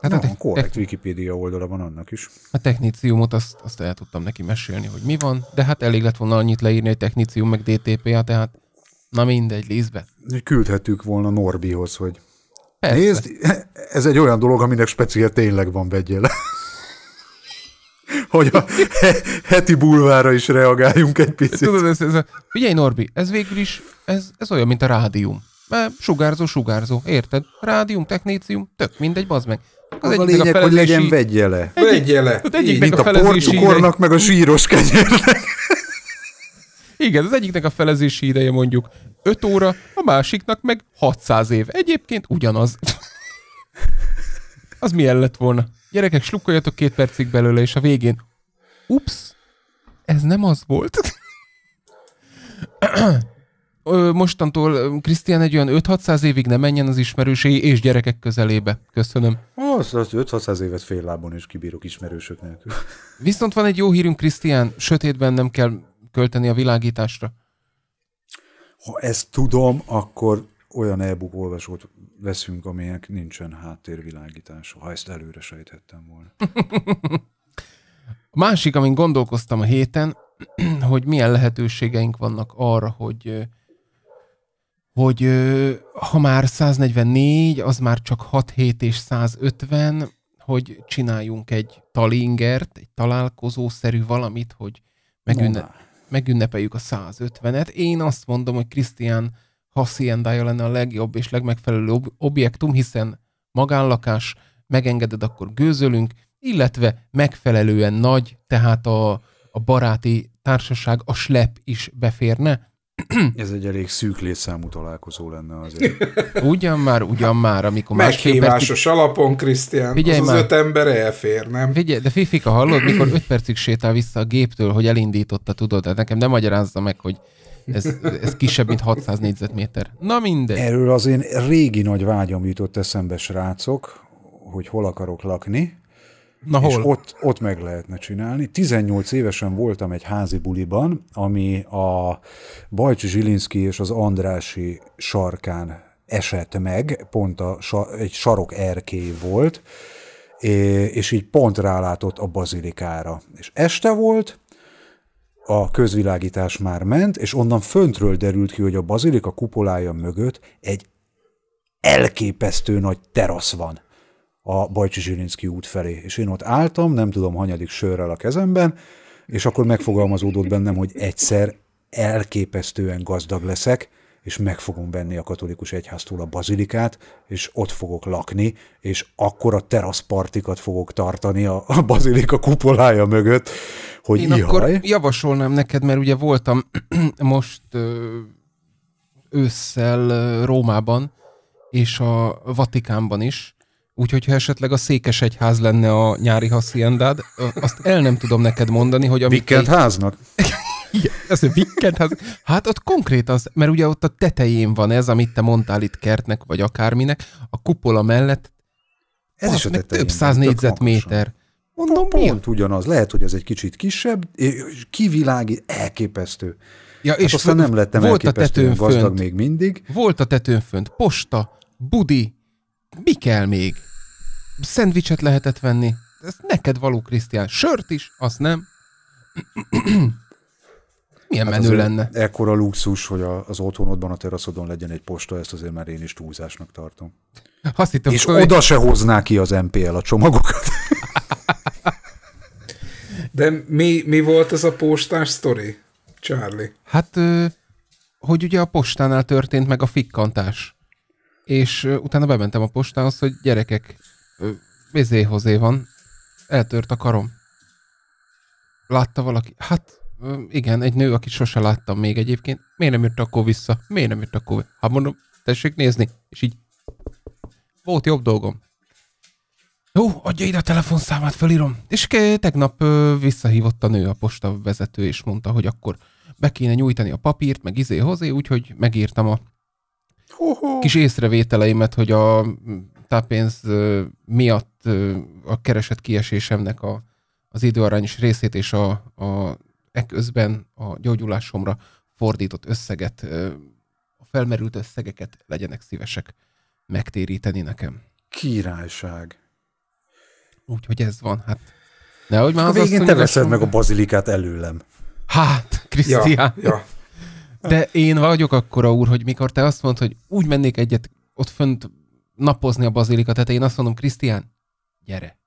Hát no, a korrekt Wikipedia oldala van annak is. A techniciumot azt, azt el tudtam neki mesélni, hogy mi van, de hát elég lett volna annyit leírni, hogy technicium meg DTPA, hát tehát na mindegy, Lízbe. Küldhettük volna Norbihoz, hogy Persze. Nézd, ez egy olyan dolog, aminek speciál tényleg van, vegyél hogy a heti bulvára is reagáljunk egy picit. Tudod, ez, ez, figyelj Norbi, ez végül is, ez, ez olyan, mint a rádium. Mert sugárzó, sugárzó, érted? Rádium, technécium, tök mindegy, bazd meg. Az, az a lényeg, a felezési... hogy legyen vegye le. Vegye le. Egyik, mint a, a porcukornak, meg a zsíros kenyérnek. Igen, az egyiknek a felezési ideje mondjuk 5 óra, a másiknak meg 600 év. Egyébként ugyanaz. <laughs> az milyen lett volna? gyerekek, slukkoljatok két percig belőle, és a végén, ups, ez nem az volt. Mostantól Krisztián egy olyan 5-600 évig nem menjen az ismerősei és gyerekek közelébe. Köszönöm. Az, az 5-600 évet fél lábon is kibírok ismerősök nélkül. Viszont van egy jó hírünk, Krisztián. Sötétben nem kell költeni a világításra. Ha ezt tudom, akkor olyan e olvasót veszünk, amelyek nincsen háttérvilágítása, ha ezt előre sejthettem volna. másik, amin gondolkoztam a héten, <clears throat> hogy milyen lehetőségeink vannak arra, hogy hogy ha már 144, az már csak 6-7 és 150, hogy csináljunk egy talingert, egy találkozószerű valamit, hogy megünne- megünnepeljük a 150-et. Én azt mondom, hogy Krisztián hasziendája lenne a legjobb és legmegfelelő ob- objektum, hiszen magánlakás, megengeded, akkor gőzölünk, illetve megfelelően nagy, tehát a, a baráti társaság, a slep is beférne. Ez egy elég szűk létszámú találkozó lenne azért. <laughs> Ugyan már, ugyan már, amikor más Meghívásos percig... alapon, Krisztián, az már. az öt ember elfér, nem? Figyelj, de Fifika, hallod, mikor öt percig sétál vissza a géptől, hogy elindította, tudod, de hát nekem nem magyarázza meg, hogy ez, ez kisebb, mint 600 négyzetméter. Na mindegy. Erről az én régi nagy vágyam jutott eszembe, srácok, hogy hol akarok lakni. Na hol? És ott, ott meg lehetne csinálni. 18 évesen voltam egy házi buliban, ami a Bajcsi Zsilinszki és az Andrási sarkán esett meg, pont a, egy sarok erkély volt, és így pont rálátott a bazilikára. És este volt, a közvilágítás már ment, és onnan föntről derült ki, hogy a bazilika kupolája mögött egy elképesztő nagy terasz van a Bajcsi Zsirinszki út felé. És én ott álltam, nem tudom, hanyadik sörrel a kezemben, és akkor megfogalmazódott bennem, hogy egyszer elképesztően gazdag leszek, és meg fogom venni a katolikus egyháztól a bazilikát, és ott fogok lakni, és akkor a teraszpartikat fogok tartani a, a bazilika kupolája mögött, hogy Én ihaj. akkor javasolnám neked, mert ugye voltam <clears throat> most ősszel Rómában, és a Vatikánban is, Úgyhogy ha esetleg a székes egyház lenne a nyári hasziendád, azt el nem tudom neked mondani, hogy... Amit Weekend háznak? <laughs> Igen, az a vikend, hát ott konkrét az, mert ugye ott a tetején van ez, amit te mondtál itt kertnek, vagy akárminek, a kupola mellett ez is a tetején. Több száz négyzetméter. Mondom, pont, pont ugyanaz. Lehet, hogy ez egy kicsit kisebb, és kivilágít, elképesztő. Ja, hát és aztán nem lettem volt a tetőn gazdag fönt, még mindig. Volt a tetőn fönt posta, budi, mi kell még? Szendvicset lehetett venni. Ez neked való, Krisztián. Sört is, azt nem. <clears throat> Milyen hát menő lenne? Ekkora luxus, hogy az otthonodban a teraszodon legyen egy posta, ezt azért már én is túlzásnak tartom. Azt hittem, És hogy... oda se hozná ki az MPL a csomagokat. <laughs> De mi, mi volt ez a postás sztori, Charlie? Hát, hogy ugye a postánál történt meg a fikkantás. És utána bementem a postához, hogy gyerekek, vizéhozé van, eltört a karom. Látta valaki? Hát, igen, egy nő, akit sose láttam még egyébként. Miért nem jött akkor vissza? Miért nem jött akkor? Hát mondom, tessék nézni. És így volt jobb dolgom. Jó, adja ide a telefonszámát, felírom. És tegnap ö, visszahívott a nő a posta vezető, és mondta, hogy akkor be kéne nyújtani a papírt, meg izé hozé, úgyhogy megírtam a kis észrevételeimet, hogy a tápénz miatt a keresett kiesésemnek a, az időarányos részét és a, a eközben a gyógyulásomra fordított összeget, a felmerült összegeket legyenek szívesek megtéríteni nekem. Királyság. Úgyhogy ez van, hát nehogy már a az végén te veszed meg a bazilikát előlem. Hát, Krisztián. Ja, ja. De én vagyok akkor a úr, hogy mikor te azt mondod, hogy úgy mennék egyet ott fönt napozni a bazilika tetején, azt mondom, Krisztián, gyere.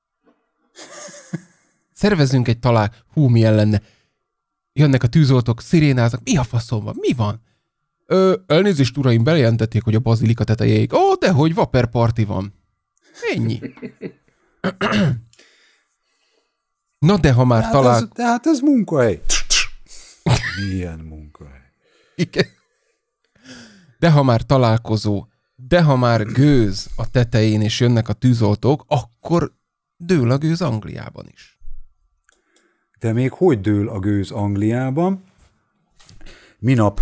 Szervezünk egy talál, hú, milyen lenne. Jönnek a tűzoltók, szirénáznak, mi a faszom van, mi van? Ö, elnézést, uraim, bejelentették, hogy a bazilika tetejéig. Ó, hogy vaper parti van. Ennyi. Na de, ha már hát talál... Ez, de hát ez munkahely. Milyen munkahely. Igen. De ha már találkozó, de ha már gőz a tetején és jönnek a tűzoltók, akkor dől a gőz Angliában is de még hogy dől a gőz Angliában? Minap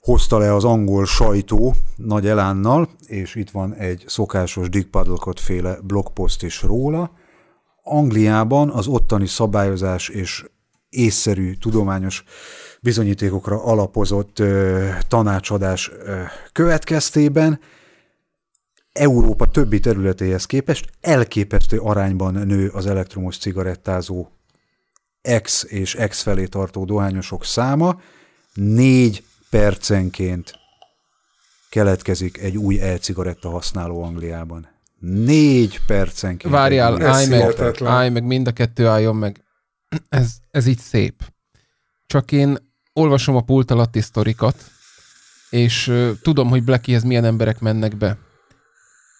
hozta le az angol sajtó nagy elánnal, és itt van egy szokásos Dick Paddlecott féle blogpost is róla. Angliában az ottani szabályozás és észszerű tudományos bizonyítékokra alapozott ö, tanácsadás ö, következtében Európa többi területéhez képest elképesztő arányban nő az elektromos cigarettázó ex és ex felé tartó dohányosok száma négy percenként keletkezik egy új e-cigaretta használó Angliában. Négy percenként. Várjál, állj meg, állj meg, mind a kettő álljon meg. Ez, ez így szép. Csak én olvasom a pult alatti sztorikat, és euh, tudom, hogy Blackyhez milyen emberek mennek be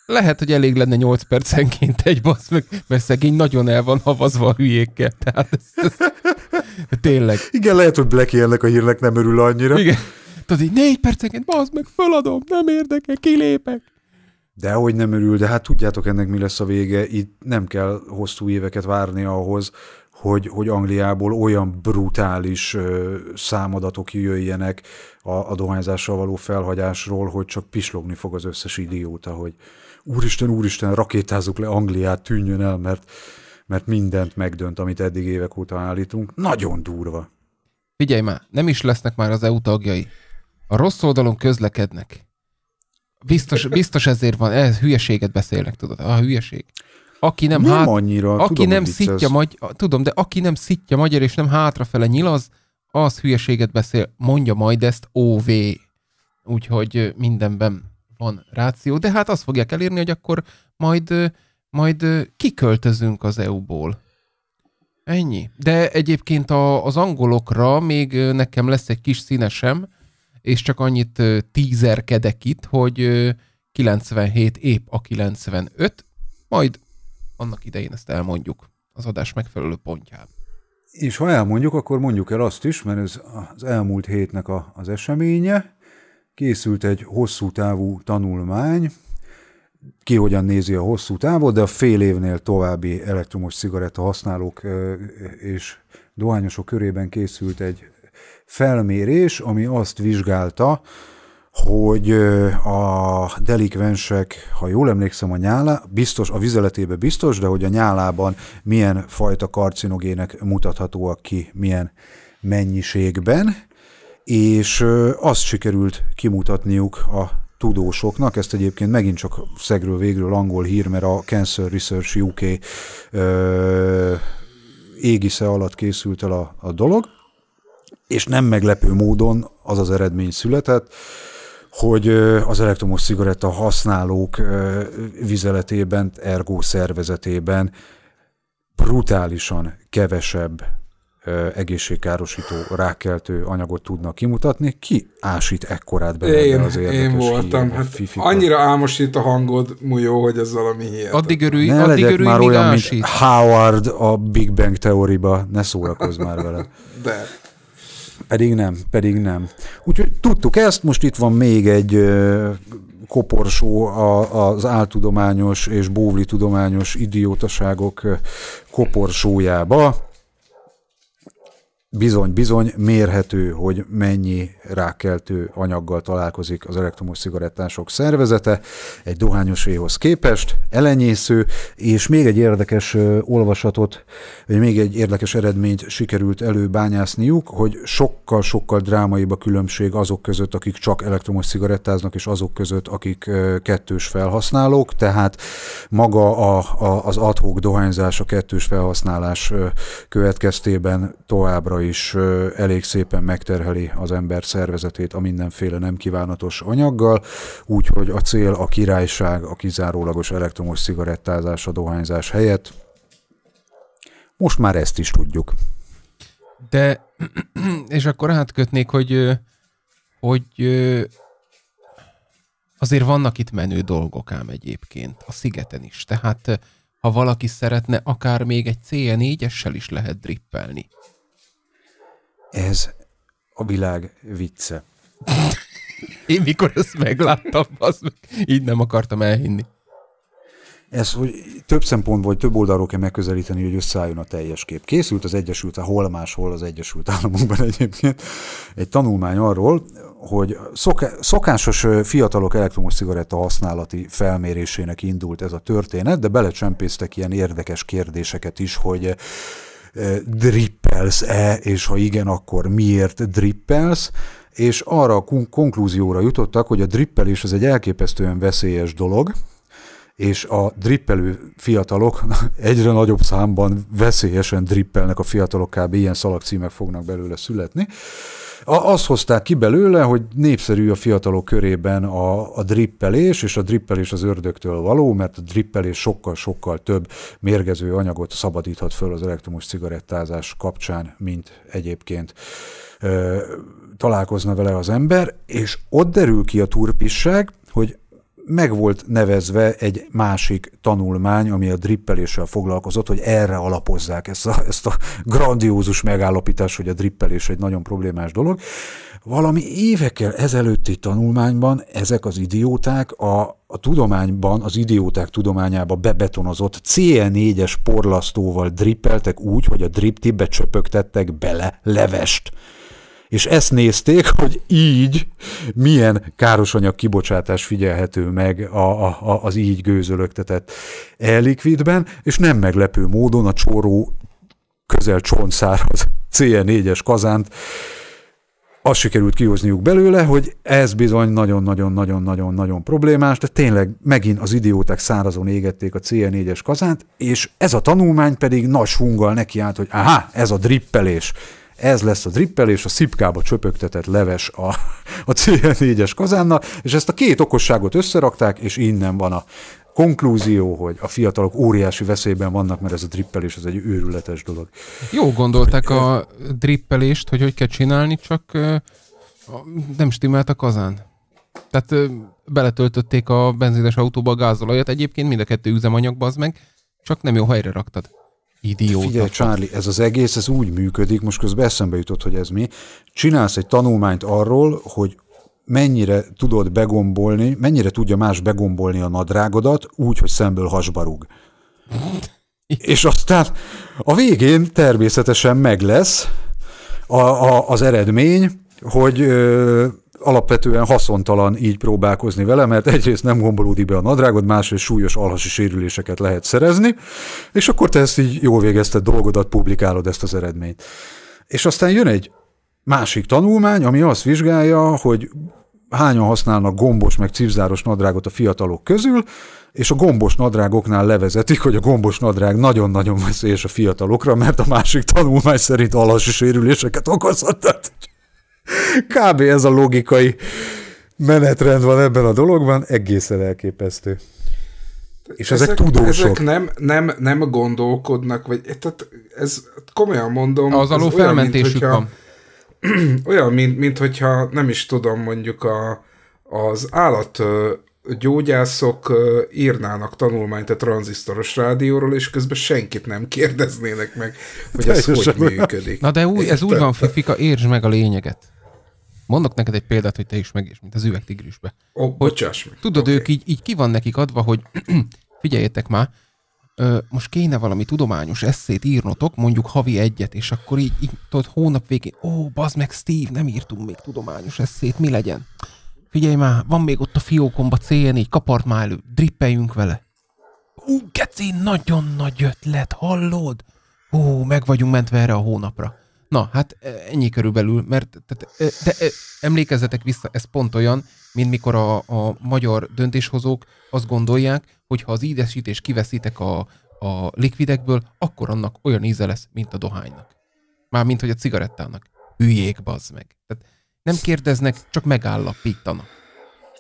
lehet, hogy elég lenne 8 percenként egy basz meg, mert szegény nagyon el van havazva a hülyékkel. Tehát ez, ez, tényleg. Igen, lehet, hogy Blacky ennek a hírnek nem örül annyira. Igen. Tudod, így négy percenként, basz meg, föladom, nem érdekel, kilépek. De hogy nem örül, de hát tudjátok ennek mi lesz a vége, itt nem kell hosszú éveket várni ahhoz, hogy, hogy Angliából olyan brutális ö, számadatok jöjjenek a, a dohányzással való felhagyásról, hogy csak pislogni fog az összes idióta, hogy úristen, úristen, rakétázzuk le Angliát, tűnjön el, mert, mert mindent megdönt, amit eddig évek óta állítunk. Nagyon durva. Figyelj már, nem is lesznek már az EU tagjai. A rossz oldalon közlekednek. Biztos, biztos ezért van, ez hülyeséget beszélnek, tudod? A hülyeség. Aki nem, nem hát, annyira, aki tudom, nem szitja magy, tudom, de aki nem szitja magyar és nem hátrafele nyilaz, az hülyeséget beszél, mondja majd ezt OV. Úgyhogy mindenben van ráció, de hát azt fogják elérni, hogy akkor majd, majd kiköltözünk az EU-ból. Ennyi. De egyébként a, az angolokra még nekem lesz egy kis színesem, és csak annyit tízerkedek itt, hogy 97 épp a 95, majd annak idején ezt elmondjuk az adás megfelelő pontjában. És ha elmondjuk, akkor mondjuk el azt is, mert ez az elmúlt hétnek a, az eseménye, készült egy hosszú távú tanulmány, ki hogyan nézi a hosszú távot, de a fél évnél további elektromos cigaretta használók és dohányosok körében készült egy felmérés, ami azt vizsgálta, hogy a delikvensek, ha jól emlékszem, a nyála, biztos, a vizeletében biztos, de hogy a nyálában milyen fajta karcinogének mutathatóak ki, milyen mennyiségben és azt sikerült kimutatniuk a tudósoknak, ezt egyébként megint csak szegről végről angol hír, mert a Cancer Research UK égisze alatt készült el a, a dolog, és nem meglepő módon az az eredmény született, hogy az elektromos cigaretta használók vizeletében, ergo szervezetében brutálisan kevesebb egészségkárosító, rákeltő anyagot tudnak kimutatni. Ki ásít ekkorát be én, az érdekes Én voltam. Hát annyira álmosít a hangod, Mujó, hogy ez valami hihetetlen. Addig örülj, ne addig örülj, már olyan, ásít. mint Howard a Big Bang teóriba. Ne szórakozz már vele. De. Pedig nem, pedig nem. Úgyhogy tudtuk ezt, most itt van még egy koporsó a, az áltudományos és bóvli tudományos idiótaságok koporsójába bizony, bizony mérhető, hogy mennyi rákeltő anyaggal találkozik az elektromos cigarettások szervezete egy dohányoséhoz képest, elenyésző, és még egy érdekes olvasatot, vagy még egy érdekes eredményt sikerült előbányászniuk, hogy sokkal-sokkal drámaibb a különbség azok között, akik csak elektromos cigarettáznak, és azok között, akik kettős felhasználók, tehát maga a, a, az adhok dohányzás, a kettős felhasználás következtében továbbra is elég szépen megterheli az ember szervezetét a mindenféle nem kívánatos anyaggal, úgyhogy a cél a királyság a kizárólagos elektromos cigarettázás, a dohányzás helyett. Most már ezt is tudjuk. De, <clears throat> és akkor átkötnék, hogy, hogy azért vannak itt menő dolgok ám egyébként, a szigeten is. Tehát ha valaki szeretne, akár még egy CN4-essel is lehet drippelni. Ez a világ vicce. Én mikor ezt megláttam, az így nem akartam elhinni. Ez, hogy több szempontból, több oldalról kell megközelíteni, hogy összeálljon a teljes kép. Készült az Egyesült, hol máshol az Egyesült Államokban egyébként, egy tanulmány arról, hogy szokásos fiatalok elektromos cigaretta használati felmérésének indult ez a történet, de belecsempésztek ilyen érdekes kérdéseket is, hogy drippelsz-e, és ha igen, akkor miért drippelsz, és arra a konklúzióra jutottak, hogy a drippelés az egy elképesztően veszélyes dolog, és a drippelő fiatalok <laughs> egyre nagyobb számban veszélyesen drippelnek a fiatalok, kb. ilyen szalagcímek fognak belőle születni, a, azt hozták ki belőle, hogy népszerű a fiatalok körében a, a drippelés, és a drippelés az ördögtől való, mert a drippelés sokkal-sokkal több mérgező anyagot szabadíthat föl az elektromos cigarettázás kapcsán, mint egyébként ö, találkozna vele az ember, és ott derül ki a turpisság, hogy meg volt nevezve egy másik tanulmány, ami a drippeléssel foglalkozott, hogy erre alapozzák ezt a, ezt a grandiózus megállapítást, hogy a drippelés egy nagyon problémás dolog. Valami évekkel ezelőtti tanulmányban ezek az idióták a, a tudományban, az idióták tudományába bebetonozott CE4-es porlasztóval drippeltek úgy, hogy a drip driptibe csöpögtettek bele levest és ezt nézték, <laughs> hogy így milyen káros anyag kibocsátás figyelhető meg a, a, a, az így gőzölögtetett e-likvidben, és nem meglepő módon a csoró közel csontszárhoz <laughs> cn 4 es kazánt azt sikerült kihozniuk belőle, hogy ez bizony nagyon-nagyon-nagyon-nagyon-nagyon problémás, de tényleg megint az idióták szárazon égették a cn 4 es kazánt, és ez a tanulmány pedig nagy hunggal nekiállt, hogy aha, ez a drippelés ez lesz a és a szipkába csöpögtetett leves a, a CL4-es kazánnal, és ezt a két okosságot összerakták, és innen van a konklúzió, hogy a fiatalok óriási veszélyben vannak, mert ez a drippelés az egy őrületes dolog. Jó gondolták a drippelést, hogy hogy kell csinálni, csak nem stimmelt a kazán. Tehát beletöltötték a benzines autóba a gázolajat, egyébként mind a kettő üzemanyagba az meg, csak nem jó helyre raktad. Idióta. Figyelj, Charlie, ez az egész, ez úgy működik, most közben eszembe jutott, hogy ez mi. Csinálsz egy tanulmányt arról, hogy mennyire tudod begombolni, mennyire tudja más begombolni a nadrágodat, úgy, hogy szemből hasba rúg. És aztán a végén természetesen meg lesz a, a, az eredmény, hogy ö, alapvetően haszontalan így próbálkozni vele, mert egyrészt nem gombolódik be a nadrágod, másrészt súlyos alhasi sérüléseket lehet szerezni, és akkor te ezt így jól végezted dolgodat, publikálod ezt az eredményt. És aztán jön egy másik tanulmány, ami azt vizsgálja, hogy hányan használnak gombos meg cipzáros nadrágot a fiatalok közül, és a gombos nadrágoknál levezetik, hogy a gombos nadrág nagyon-nagyon veszélyes a fiatalokra, mert a másik tanulmány szerint alassi sérüléseket okozhat. Tehát Kb. ez a logikai menetrend van ebben a dologban, egészen elképesztő. És ezek, ezek tudósok. Ezek nem, nem, nem gondolkodnak, vagy tehát ez hát komolyan mondom. Az aló felmentésük olyan, mint, hogyha, van. <clears throat> Olyan, mint, mint hogyha nem is tudom, mondjuk a, az állat gyógyászok írnának tanulmányt a tranzisztoros rádióról, és közben senkit nem kérdeznének meg, hogy ez hogy működik. Na de új, ez úgy van, Fifika, értsd meg a lényeget. Mondok neked egy példát, hogy te is meg mint az üvegtigrisbe. Ó, oh, bocsáss meg. Tudod, okay. ők így, így ki van nekik adva, hogy <clears throat> figyeljetek már, ö, most kéne valami tudományos eszét írnotok, mondjuk havi egyet, és akkor így, így tudod, hónap végén, ó, bazd meg Steve, nem írtunk még tudományos eszét, mi legyen? Figyelj már, van még ott a fiókomba CN4, kapart már elő, drippeljünk vele. Ú, geci, nagyon nagy ötlet, hallod? Ó, meg vagyunk mentve erre a hónapra. Na, hát e, ennyi körülbelül, mert tehát, de, e, emlékezzetek vissza, ez pont olyan, mint mikor a, a magyar döntéshozók azt gondolják, hogy ha az ídesítés kiveszitek a, a likvidekből, akkor annak olyan íze lesz, mint a dohánynak. Mármint, hogy a cigarettának. Üljék, bazd meg. Tehát nem kérdeznek, csak megállapítanak.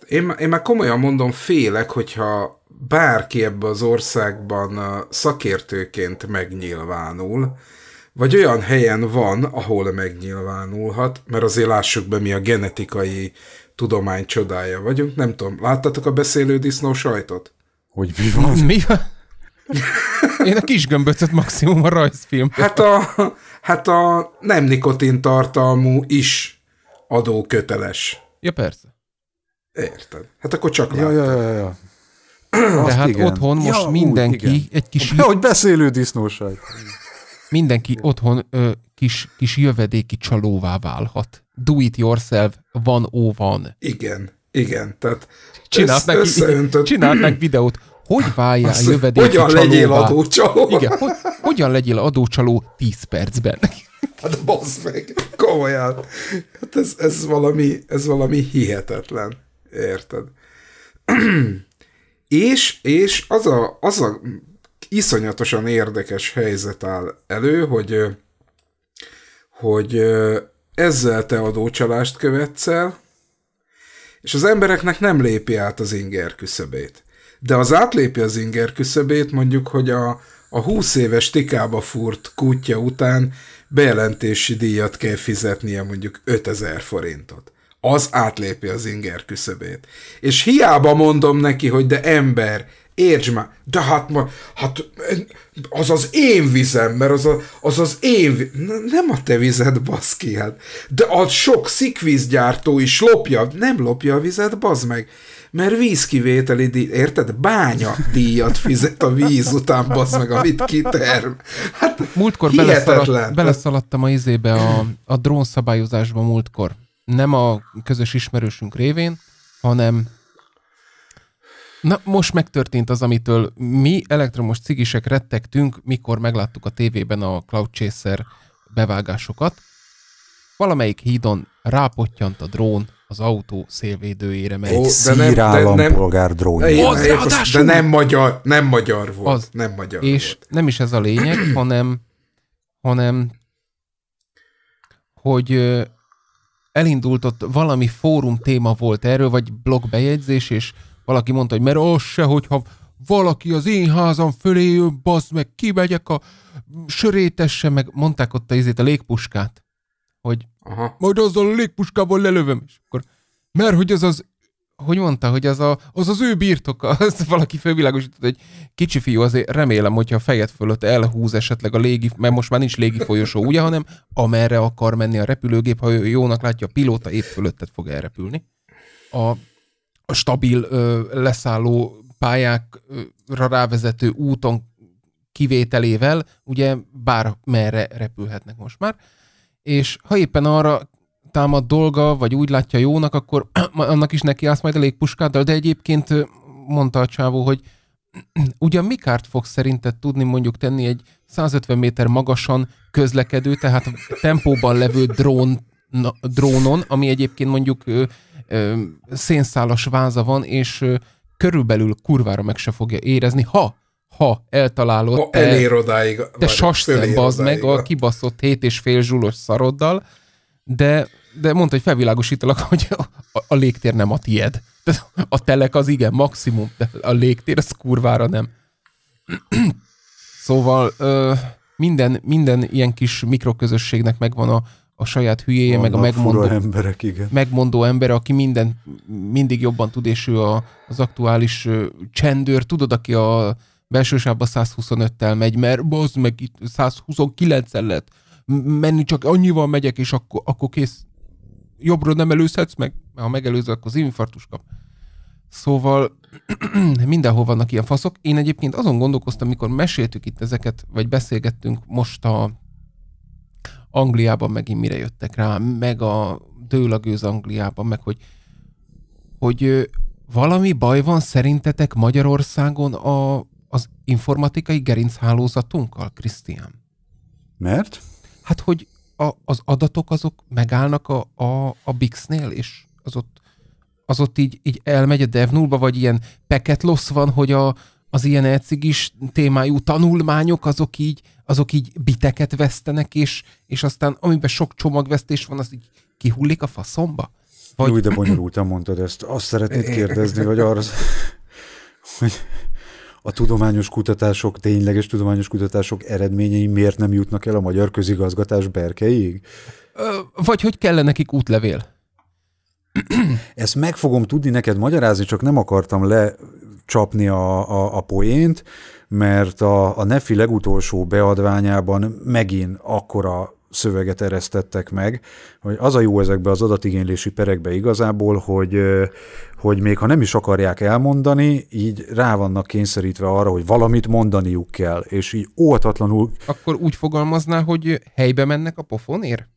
Én, én már komolyan mondom, félek, hogyha bárki ebbe az országban szakértőként megnyilvánul, vagy olyan helyen van, ahol megnyilvánulhat, mert azért lássuk be, mi a genetikai tudomány csodája vagyunk. Nem tudom, láttatok a beszélő disznó sajtot? Hogy mi van? <laughs> Mi van? Én a kis gömböcöt maximum a rajzfilm. Hát a, hát a nem nikotin tartalmú is adóköteles. Ja, persze. Érted. Hát akkor csak ja, ja, ja, ja. De hát igen. otthon most ja, mindenki úgy, egy kis... Hogy beszélő disznóság mindenki otthon ö, kis, kis jövedéki csalóvá válhat. Do it yourself, van ó van. Igen, igen. Tehát csinált neki, összeöntött. Csinált meg videót, hogy váljál Azt, jövedéki hogyan csalóvá. Legyél adócsaló? Igen, hogy, hogyan legyél adócsaló 10 percben. <laughs> Hát bazd meg, komolyan. Hát ez, ez, valami, ez valami hihetetlen. Érted? <clears throat> és, és az a, az a iszonyatosan érdekes helyzet áll elő, hogy, hogy ezzel te adócsalást követsz el, és az embereknek nem lépi át az inger küszöbét. De az átlépi az inger küszöbét, mondjuk, hogy a, a 20 éves tikába fúrt kutya után bejelentési díjat kell fizetnie mondjuk 5000 forintot. Az átlépi az inger küszöbét. És hiába mondom neki, hogy de ember, Értsd már, de hát, ma, hát az az én vizem, mert az a, az, az én vi- nem a te vized, baszki, hát. De a sok szikvízgyártó is lopja, nem lopja a vizet, bazd meg. Mert vízkivételi díj, érted? Bánya díjat fizet a víz után, bazd meg, amit kiterm. Hát Múltkor beleszaladt, beleszaladtam a izébe a, a drón szabályozásba múltkor. Nem a közös ismerősünk révén, hanem Na, most megtörtént az, amitől mi elektromos cigisek rettegtünk, mikor megláttuk a tévében a Cloud Chaser bevágásokat. Valamelyik hídon rápottyant a drón az autó szélvédőjére, mert egy de nem, de nem, drón. De, de nem magyar, nem magyar volt. Az, nem magyar és volt. nem is ez a lényeg, <clears throat> hanem, hanem hogy elindult ott valami fórum téma volt erről, vagy blog bejegyzés és valaki mondta, hogy mert az se, hogyha valaki az én házam fölé jön, bazd meg, kivegyek a sörétesse, meg mondták ott a izét, a légpuskát, hogy Aha. majd azzal a légpuskával lelövöm, és akkor, mert hogy az az hogy mondta, hogy az a, az, az ő birtoka, <laughs> azt valaki fölvilágosított, hogy kicsi fiú, azért remélem, hogyha a fejed fölött elhúz esetleg a légi, mert most már nincs légi folyosó, ugye, hanem amerre akar menni a repülőgép, ha ő jónak látja, a pilóta épp fölötted fog elrepülni. A a stabil ö, leszálló pályákra rávezető úton kivételével, ugye bármerre repülhetnek most már, és ha éppen arra támad dolga, vagy úgy látja jónak, akkor <clears throat> annak is neki állsz majd elég puskáddal, de egyébként mondta a csávó, hogy <clears throat> ugyan mi kárt fog szerinted tudni mondjuk tenni egy 150 méter magasan közlekedő, tehát tempóban levő drón, na, drónon, ami egyébként mondjuk szénszálas váza van, és körülbelül kurvára meg se fogja érezni, ha ha eltalálod ha te, elér odáig, te sasszem bazd meg a kibaszott fél zsulos szaroddal, de, de mondta, hogy felvilágosítalak, <laughs> hogy a, a légtér nem a tied. a telek az igen, maximum, de a légtér az kurvára nem. <clears throat> szóval ö, minden, minden ilyen kis mikroközösségnek megvan a, a saját hülyéje, Vannak meg a megmondó, emberek, igen. megmondó ember, aki minden mindig jobban tud, és ő a, az aktuális csendőr, tudod, aki a belső 125-tel megy, mert bazd meg itt 129-en lett, menni csak annyival megyek, és akkor, akkor kész, jobbról nem előzhetsz meg, mert ha megelőzöd, akkor az infartus kap. Szóval <clears throat> mindenhol vannak ilyen faszok. Én egyébként azon gondolkoztam, mikor meséltük itt ezeket, vagy beszélgettünk most a Angliában megint mire jöttek rá, meg a dőlagőz Angliában, meg hogy, hogy valami baj van szerintetek Magyarországon a, az informatikai gerinchálózatunkkal, Krisztián? Mert? Hát, hogy a, az adatok azok megállnak a, a, a Bixnél, és az ott, az ott így, így elmegy a devnullba vagy ilyen packet loss van, hogy a, az ilyen ecigis témájú tanulmányok azok így azok így biteket vesztenek, és, és aztán amiben sok csomagvesztés van, az így kihullik a faszomba? Vagy... Jó, de bonyolultan mondtad ezt. Azt szeretnéd kérdezni, vagy arra, hogy a tudományos kutatások, tényleges tudományos kutatások eredményei miért nem jutnak el a magyar közigazgatás berkeig? Vagy hogy kellene nekik útlevél? Ezt meg fogom tudni neked magyarázni, csak nem akartam lecsapni a, a, a poént, mert a, a Nefi legutolsó beadványában megint akkora szöveget eresztettek meg, hogy az a jó ezekbe az adatigénylési perekbe igazából, hogy, hogy még ha nem is akarják elmondani, így rá vannak kényszerítve arra, hogy valamit mondaniuk kell, és így óhatatlanul... Akkor úgy fogalmazná, hogy helybe mennek a pofonért?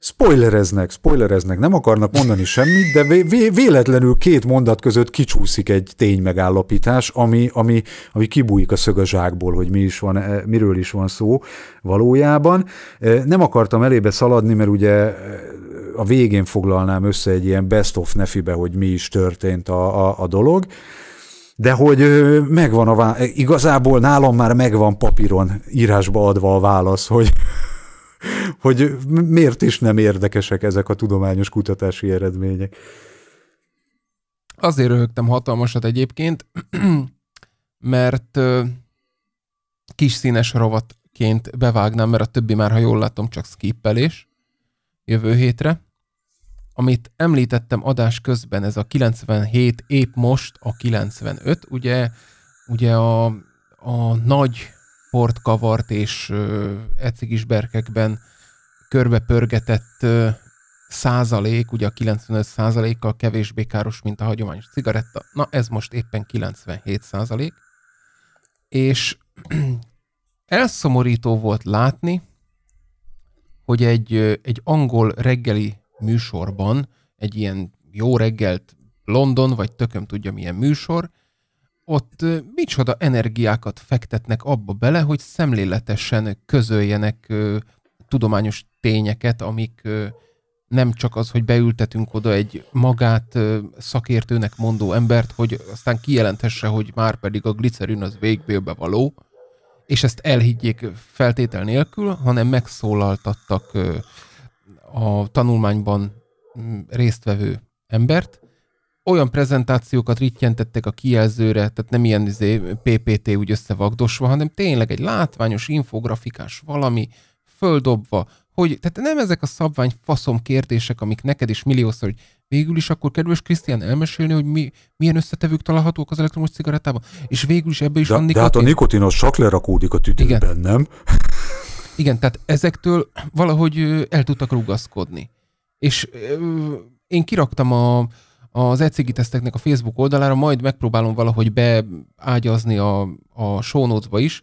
spoilereznek, spoilereznek, nem akarnak mondani semmit, de vé- véletlenül két mondat között kicsúszik egy tény megállapítás, ami, ami, ami kibújik a szög a zsákból, hogy mi is van, e, miről is van szó valójában. E, nem akartam elébe szaladni, mert ugye e, a végén foglalnám össze egy ilyen best of nefibe, hogy mi is történt a, a, a dolog de hogy megvan a igazából nálam már megvan papíron írásba adva a válasz, hogy hogy miért is nem érdekesek ezek a tudományos kutatási eredmények. Azért röhögtem hatalmasat egyébként, <clears throat> mert kis színes rovatként bevágnám, mert a többi már, ha jól látom, csak skippelés jövő hétre. Amit említettem adás közben, ez a 97, épp most a 95, ugye, ugye a, a nagy port kavart és ecigis berkekben körbe pörgetett százalék, ugye a 95 százalékkal kevésbé káros, mint a hagyományos cigaretta. Na, ez most éppen 97 százalék. És <clears throat> elszomorító volt látni, hogy egy, egy angol reggeli műsorban, egy ilyen jó reggelt London, vagy tököm tudja milyen műsor, ott micsoda energiákat fektetnek abba bele, hogy szemléletesen közöljenek tudományos tényeket, amik nem csak az, hogy beültetünk oda egy magát szakértőnek mondó embert, hogy aztán kijelenthesse, hogy már pedig a glicerin az végbélbe való, és ezt elhiggyék feltétel nélkül, hanem megszólaltattak a tanulmányban mm, résztvevő embert, olyan prezentációkat rittyentettek a kijelzőre, tehát nem ilyen izé, PPT úgy összevagdosva, hanem tényleg egy látványos, infografikás valami, földobva, hogy, tehát nem ezek a szabvány faszom kérdések, amik neked is milliószor, hogy végül is akkor kedves Krisztián elmesélni, hogy mi, milyen összetevők találhatók az elektromos cigarettában, és végül is ebbe is de, van nikotin. De hát a az csak lerakódik a tüdőben, Igen. nem? <laughs> Igen, tehát ezektől valahogy el tudtak rugaszkodni. És ö, én kiraktam a, az ECG teszteknek a Facebook oldalára, majd megpróbálom valahogy beágyazni a, a show notes-ba is.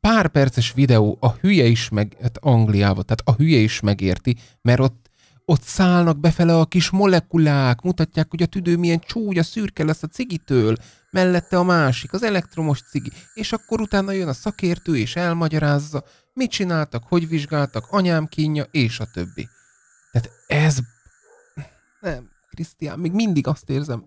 Pár perces videó, a hülye is meg, hát Angliába, tehát a hülye is megérti, mert ott, ott szállnak befele a kis molekulák, mutatják, hogy a tüdő milyen a szürke lesz a cigitől, mellette a másik, az elektromos cigi, és akkor utána jön a szakértő és elmagyarázza, mit csináltak, hogy vizsgáltak, anyám kínja, és a többi. Tehát ez... Nem, Krisztián, még mindig azt érzem,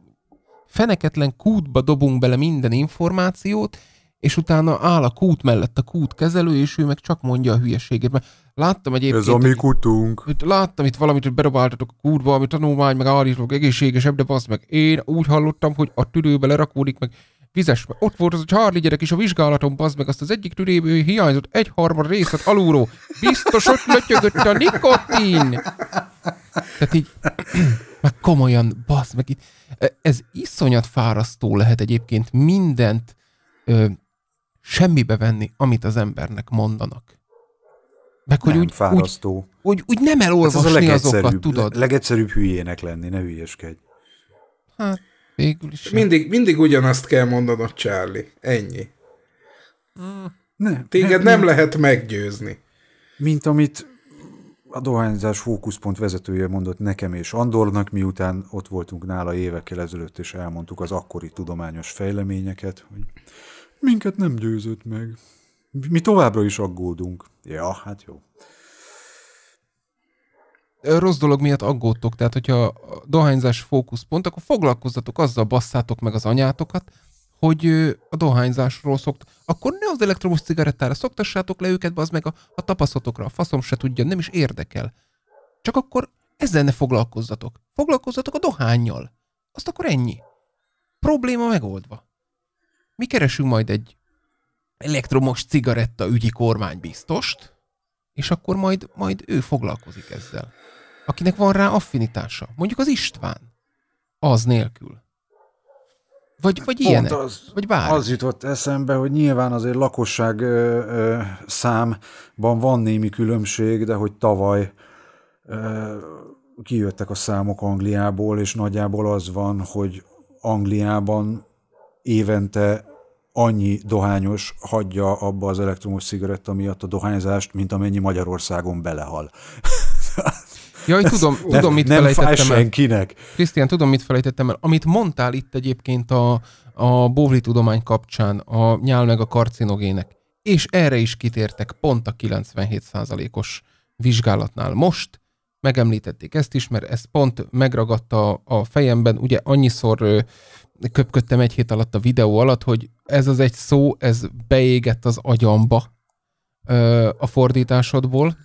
feneketlen kútba dobunk bele minden információt, és utána áll a kút mellett a kút kezelő, és ő meg csak mondja a hülyeségét. Mert láttam egyébként... Ez a mi kutunk. láttam itt valamit, hogy berobáltatok a kútba, ami tanulmány, meg állítok egészségesebb, de az meg. Én úgy hallottam, hogy a tüdőbe lerakódik, meg vizes. Ott volt az a Charlie gyerek is a vizsgálaton, bazd meg, azt az egyik tüdéből hiányzott harmad részlet alulról. Biztos ott lötyögött a nikotin. Tehát így, <clears throat> meg komolyan, bazd meg itt. E, ez iszonyat fárasztó lehet egyébként mindent ö, semmibe venni, amit az embernek mondanak. Meg hogy nem, úgy, fárasztó. Úgy, úgy, úgy nem elolvasni hát ez az a azokat, tudod. legegyszerűbb hülyének lenni, ne hülyeskedj. Hát, Végül is. Mindig, mindig ugyanazt kell mondanod, Charlie. Ennyi. Mm, nem, Téged nem, nem, nem lehet meggyőzni. Mint amit a dohányzás fókuszpont vezetője mondott nekem és Andornak, miután ott voltunk nála évekkel ezelőtt, és elmondtuk az akkori tudományos fejleményeket, hogy minket nem győzött meg. Mi továbbra is aggódunk. Ja, hát jó rossz dolog miatt aggódtok, tehát hogyha a dohányzás fókuszpont, akkor foglalkozzatok azzal, basszátok meg az anyátokat, hogy a dohányzásról szokt, akkor ne az elektromos cigarettára szoktassátok le őket, az meg a, a tapasztotokra, a faszom se tudja, nem is érdekel. Csak akkor ezzel ne foglalkozzatok. Foglalkozzatok a dohányjal. Azt akkor ennyi. Probléma megoldva. Mi keresünk majd egy elektromos cigaretta ügyi kormánybiztost, és akkor majd, majd ő foglalkozik ezzel. Akinek van rá affinitása. Mondjuk az István. Az nélkül. Vagy, vagy ilyen? az, vagy bár. Az jutott eszembe, hogy nyilván azért lakosság ö, ö, számban van némi különbség, de hogy tavaly ö, kijöttek a számok Angliából, és nagyjából az van, hogy Angliában évente annyi dohányos hagyja abba az elektromos cigaretta miatt a dohányzást, mint amennyi Magyarországon belehal. Jaj, tudom, Ez tudom, nem, mit nem felejtettem el. senkinek. Krisztián, tudom, mit felejtettem el. Amit mondtál itt egyébként a, a bóvli tudomány kapcsán, a nyál meg a karcinogének, és erre is kitértek pont a 97%-os vizsgálatnál most, megemlítették ezt is, mert ez pont megragadta a fejemben, ugye annyiszor köpködtem egy hét alatt a videó alatt, hogy ez az egy szó, ez beégett az agyamba ö, a fordításodból,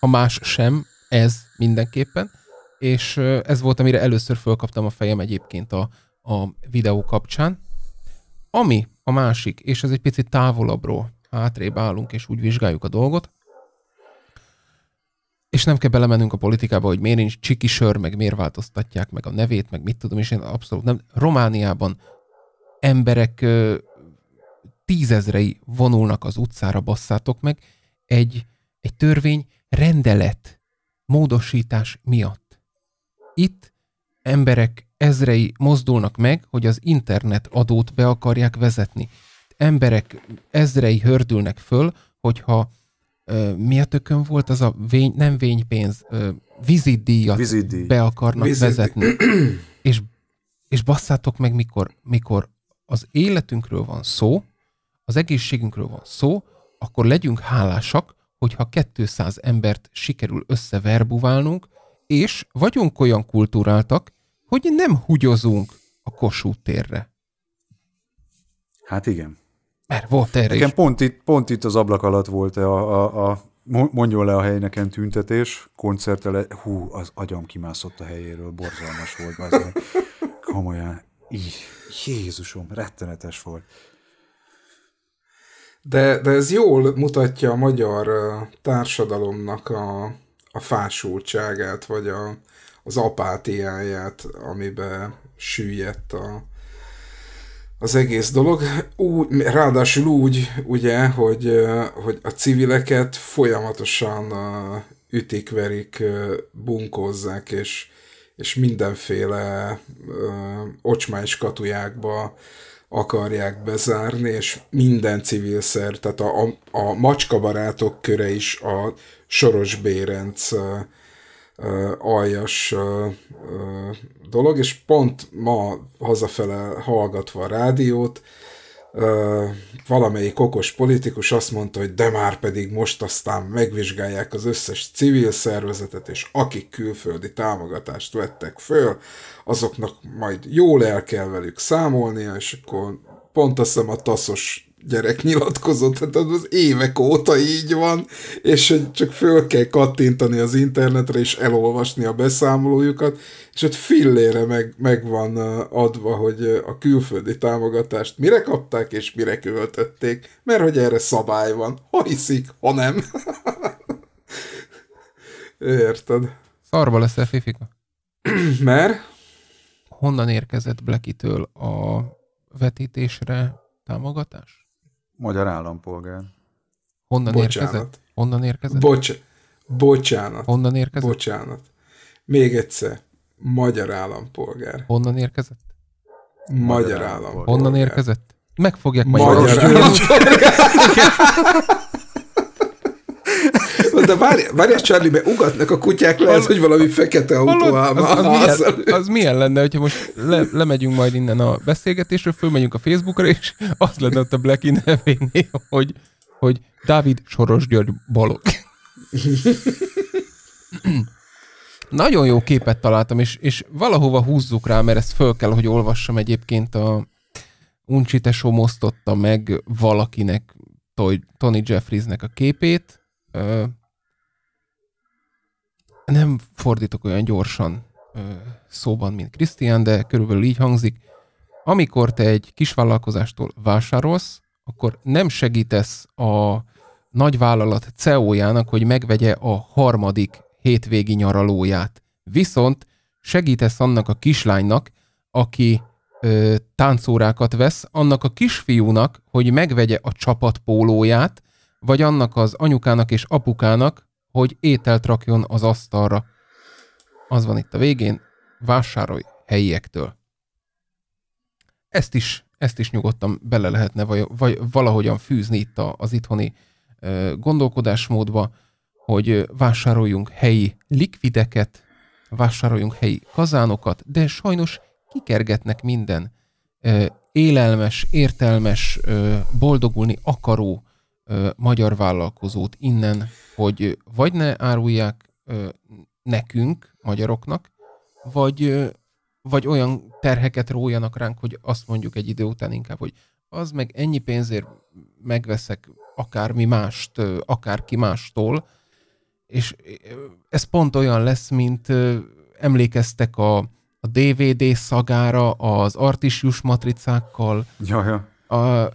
ha más sem, ez mindenképpen, és ö, ez volt, amire először fölkaptam a fejem egyébként a, a videó kapcsán. Ami a másik, és ez egy picit távolabbról hátrébb állunk, és úgy vizsgáljuk a dolgot, és nem kell belemennünk a politikába, hogy miért nincs csiki sör, meg miért változtatják meg a nevét, meg mit tudom, és én abszolút nem. Romániában emberek ö, tízezrei vonulnak az utcára, basszátok meg, egy, egy törvény rendelet módosítás miatt. Itt emberek ezrei mozdulnak meg, hogy az internet adót be akarják vezetni. Emberek ezrei hördülnek föl, hogyha mi a tökön volt az a vény, nem vénypénz, vizidíjat Vizidíj. be akarnak Vizidíj. vezetni. <clears throat> és, és basszátok meg, mikor, mikor az életünkről van szó, az egészségünkről van szó, akkor legyünk hálásak, hogyha 200 embert sikerül összeverbuválnunk, és vagyunk olyan kultúráltak, hogy nem húgyozunk a Kossuth térre. Hát igen. Mert volt erre Nekem is. Pont, itt, pont itt az ablak alatt volt a, a, a mondjon le a helynek tüntetés, koncertele, hú, az agyam kimászott a helyéről, borzalmas volt. az. Komolyan, így, Jézusom, rettenetes volt. De, de ez jól mutatja a magyar társadalomnak a, a fásultságát, vagy a, az apátiáját, amiben süllyedt a, az egész dolog. Úgy, ráadásul úgy, ugye, hogy, hogy a civileket folyamatosan ütik, verik, bunkozzák, és, és mindenféle ocsmány katujákba akarják bezárni, és minden civil szer, tehát a, a, a macskabarátok köre is a Soros Bérenc aljas dolog, és pont ma hazafele hallgatva a rádiót, valamelyik okos politikus azt mondta, hogy de már pedig most aztán megvizsgálják az összes civil szervezetet, és akik külföldi támogatást vettek föl, azoknak majd jól el kell velük számolnia, és akkor pont azt hiszem a taszos gyerek nyilatkozott, hát az, évek óta így van, és hogy csak föl kell kattintani az internetre, és elolvasni a beszámolójukat, és ott fillére meg, meg van adva, hogy a külföldi támogatást mire kapták, és mire költötték, mert hogy erre szabály van. Ha hiszik, ha nem. <laughs> Érted? Szarba el fifika. <clears throat> Mert? Honnan érkezett Blackitől a vetítésre támogatás? Magyar állampolgár. Honnan Bocsánat. érkezett? Honnan érkezett? Bocs- bocsánat. Honnan érkezett? Bocsánat. Még egyszer. Magyar állampolgár. Honnan érkezett? Magyar, Magyar állampolgár. Honnan érkezett? Meg fogják majd. Magyar állampolgár. <laughs> De várj, várj Charlie, mert ugatnak a kutyák, lehet, hogy valami fekete autóáma. Az, az, milyen, az, az milyen lenne, hogyha most le, lemegyünk majd innen a beszélgetésről, fölmegyünk a Facebookra, és az lenne ott a Black in hogy, hogy Dávid Soros György Balog. Nagyon jó képet találtam, és, és valahova húzzuk rá, mert ezt föl kell, hogy olvassam egyébként a Uncsi tesó meg valakinek, Tony Jeffriesnek a képét, ö, nem fordítok olyan gyorsan ö, szóban, mint Krisztián, de körülbelül így hangzik. Amikor te egy vállalkozástól vásárolsz, akkor nem segítesz a nagyvállalat CEO-jának, hogy megvegye a harmadik hétvégi nyaralóját. Viszont segítesz annak a kislánynak, aki ö, táncórákat vesz, annak a kisfiúnak, hogy megvegye a csapatpólóját vagy annak az anyukának és apukának, hogy ételt rakjon az asztalra. Az van itt a végén, vásárolj helyiektől. Ezt is, ezt is nyugodtan bele lehetne vagy, vagy valahogyan fűzni itt az itthoni gondolkodásmódba, hogy vásároljunk helyi likvideket, vásároljunk helyi kazánokat, de sajnos kikergetnek minden élelmes, értelmes, boldogulni akaró ö, magyar vállalkozót innen, hogy vagy ne árulják ö, nekünk, magyaroknak, vagy, ö, vagy olyan terheket rójanak ránk, hogy azt mondjuk egy idő után inkább, hogy az meg ennyi pénzért megveszek akármi mást, akárki mástól, és ez pont olyan lesz, mint emlékeztek a, a DVD szagára, az artisius matricákkal. Jaja. A,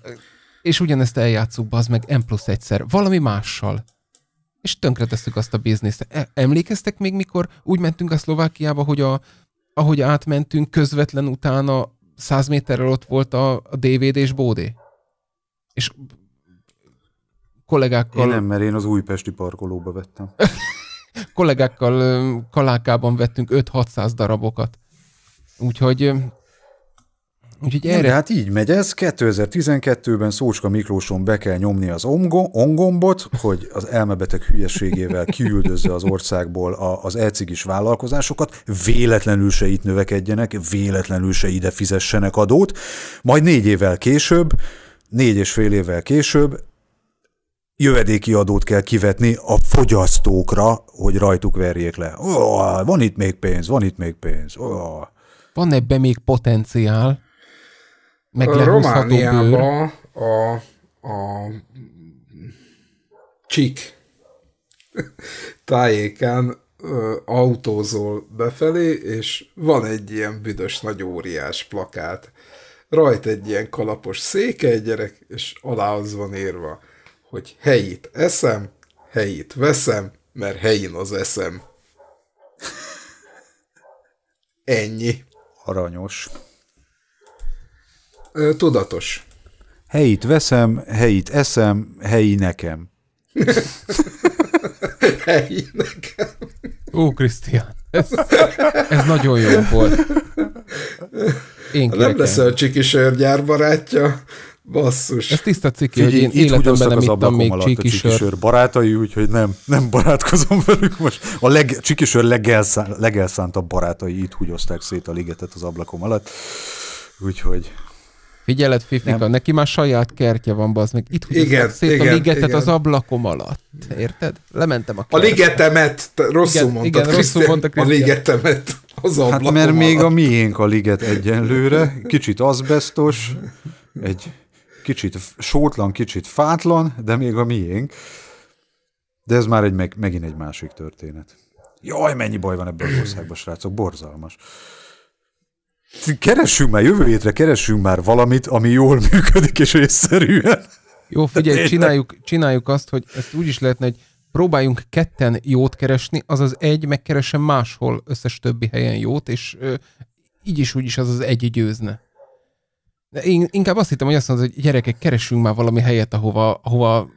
és ugyanezt eljátszuk az meg M plusz egyszer, valami mással. És tönkretesszük azt a bizniszt. E, emlékeztek még, mikor úgy mentünk a Szlovákiába, hogy a, ahogy átmentünk, közvetlen utána 100 méterrel ott volt a, a DVD és Bódé? És kollégákkal... Én nem, mert én az újpesti parkolóba vettem. <laughs> kollégákkal kalákában vettünk 5-600 darabokat. Úgyhogy Úgyhogy erre... Nem, hát így megy ez, 2012-ben Szócska Miklóson be kell nyomni az ongombot, hogy az elmebeteg hülyeségével kiüldözze az országból a, az elcigis vállalkozásokat, véletlenül se itt növekedjenek, véletlenül se ide fizessenek adót, majd négy évvel később, négy és fél évvel később jövedéki adót kell kivetni a fogyasztókra, hogy rajtuk verjék le. Oh, van itt még pénz, van itt még pénz. Oh. Van ebben még potenciál, meg Romániában a, a csik <laughs> tájéken autózol befelé, és van egy ilyen büdös nagy óriás plakát. Rajt egy ilyen kalapos egy gyerek, és alá az van írva, hogy helyit eszem, helyit veszem, mert helyén az eszem. <laughs> Ennyi. Aranyos. Tudatos. Helyit veszem, helyit eszem, helyi nekem. <laughs> helyi nekem. Ó, Krisztián, ez, ez nagyon jó volt. Én ha nem lesz a csiki sörgyár barátja, basszus. Ez tiszta ciki, Figyelj, hogy én életemben nem ittam még csiki sör. barátai, úgyhogy nem, nem barátkozom velük most. A leg, csiki legelszántabb barátai itt húgyozták szét a ligetet az ablakom alatt. Úgyhogy Figyelet, Fifika, nem. neki már saját kertje van, bazd meg. Itt igen, szét igen, a ligetet igen. az ablakom alatt. Érted? Lementem a kertbe. A ligetemet! Rosszul igen, mondtad, igen, rosszul mondta A ligetemet az ablakom Hát mert alatt. még a miénk a liget egyenlőre. Kicsit azbestos, egy kicsit sótlan, kicsit fátlan, de még a miénk. De ez már egy, meg, megint egy másik történet. Jaj, mennyi baj van ebben a országban, srácok, borzalmas keressünk már, jövő hétre keressünk már valamit, ami jól <laughs> működik és észszerűen. Jó, figyelj, csináljuk, csináljuk azt, hogy ezt úgy is lehetne, hogy próbáljunk ketten jót keresni, azaz egy megkeresen máshol összes többi helyen jót, és ö, így is úgy is az az egy győzne. De én inkább azt hittem, hogy azt mondod, hogy gyerekek, keresünk már valami helyet, ahova, ahova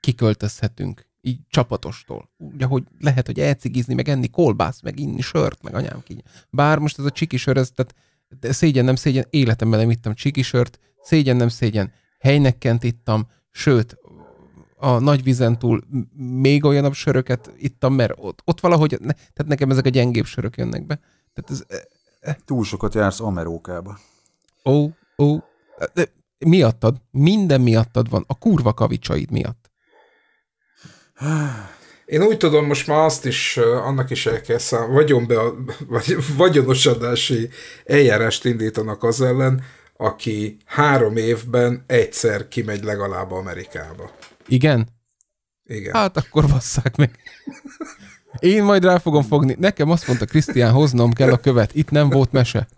kiköltözhetünk, így csapatostól. Ugye, hogy lehet, hogy elcigizni, meg enni kolbász, meg inni sört, meg anyám ki. Bár most ez a csiki sör, ez, tehát de szégyen nem szégyen, életemben nem ittam csikisört, szégyen nem szégyen, helynekkent ittam, sőt, a nagy vizen túl még olyanabb söröket ittam, mert ott, ott valahogy, ne, tehát nekem ezek a gyengébb sörök jönnek be. Tehát ez, eh, Túl sokat jársz Amerókába. Ó, ó, de miattad, minden miattad van, a kurva kavicsaid miatt. Én úgy tudom, most már azt is, annak is el kell szám, vagyon be, vagy, <laughs> vagyonosodási eljárást indítanak az ellen, aki három évben egyszer kimegy legalább Amerikába. Igen? Igen. Hát akkor basszák meg. Én majd rá fogom fogni. Nekem azt mondta Krisztián, hoznom kell a követ. Itt nem volt mese.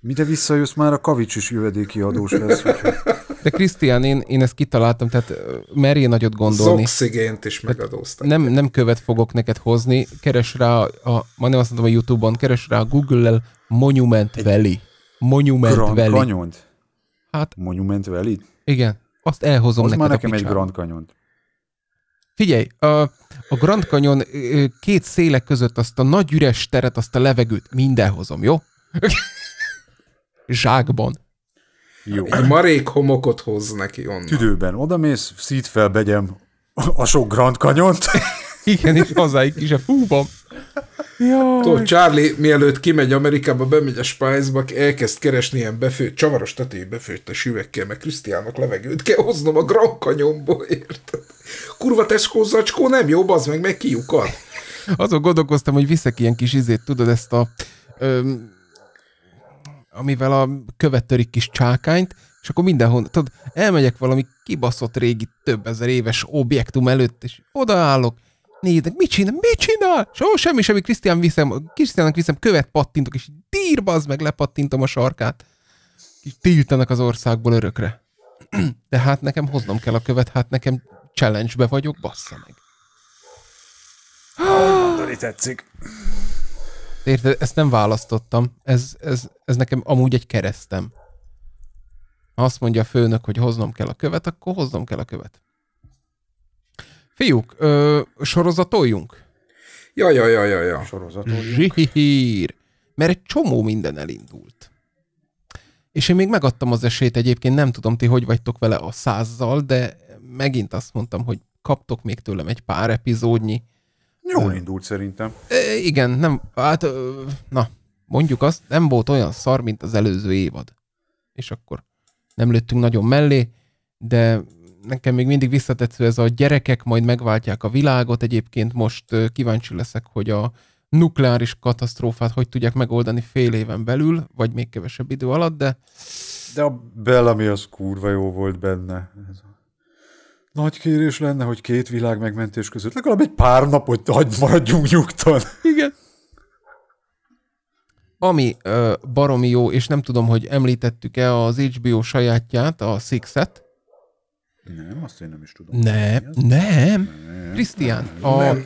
Mi de visszajössz már a is jövedéki adós lesz. Úgyhogy... De Krisztián, én, én ezt kitaláltam, tehát merjél nagyot gondolni. Az oxigént is megadóztak. nem, nem követ fogok neked hozni, keres rá, a, ma nem azt mondom a Youtube-on, keres rá google el Monument Egy Valley. Monument Grand Valley. Canyon. Hát, Monument Valley? Igen, azt elhozom az neked már nekem egy Grand canyon Figyelj, a, a Grand Canyon két széle között azt a nagy üres teret, azt a levegőt mindenhozom, jó? <laughs> Zsákban. Jó. A marék homokot hoz neki onnan. Tüdőben odamész, szít fel, begyem a sok Grand Canyont. Igen, és hozzáig is a fúbom. Tó, Charlie mielőtt kimegy Amerikába, bemegy a Spice-ba, elkezd keresni ilyen befő, csavaros tetejű a süvekkel, meg Krisztiának levegőt kell hoznom a Grand Canyonból, érted? Kurva Tesco zacskó nem jó, az meg, meg kiukad. Azon gondolkoztam, hogy viszek ilyen kis izét, tudod, ezt a öm, amivel a követörik kis csákányt, és akkor mindenhol, tudod, elmegyek valami kibaszott régi több ezer éves objektum előtt, és odaállok, nézek, mit csinál, mit csinál? És semmi, semmi, Krisztián viszem, Krisztiánnak viszem, követ pattintok, és dírbazd meg, lepattintom a sarkát. És tiltanak az országból örökre. <clears throat> De hát nekem hoznom kell a követ, hát nekem challenge-be vagyok, bassza meg. Dori tetszik. Érted? Ezt nem választottam. Ez, ez, ez nekem amúgy egy keresztem. Ha azt mondja a főnök, hogy hoznom kell a követ, akkor hoznom kell a követ. Fiúk, ö, sorozatoljunk? Ja, ja, ja, ja, ja. Sorozatoljunk. Zsír. Mert egy csomó minden elindult. És én még megadtam az esélyt egyébként, nem tudom ti, hogy vagytok vele a százzal, de megint azt mondtam, hogy kaptok még tőlem egy pár epizódnyi Jól indult szerintem. E, igen, nem, hát, na, mondjuk azt, nem volt olyan szar, mint az előző évad. És akkor nem lőttünk nagyon mellé, de nekem még mindig visszatetsző ez a gyerekek majd megváltják a világot. Egyébként most kíváncsi leszek, hogy a nukleáris katasztrófát hogy tudják megoldani fél éven belül, vagy még kevesebb idő alatt, de... De a Bellamy az kurva jó volt benne. Ez nagy kérés lenne, hogy két világ megmentés között legalább egy pár napot hagyd maradjunk nyugton. Igen. Ami ö, baromi jó, és nem tudom, hogy említettük-e az HBO sajátját, a Six-et. Nem, azt én nem is tudom. Ne, nem, Krisztián, a, nem.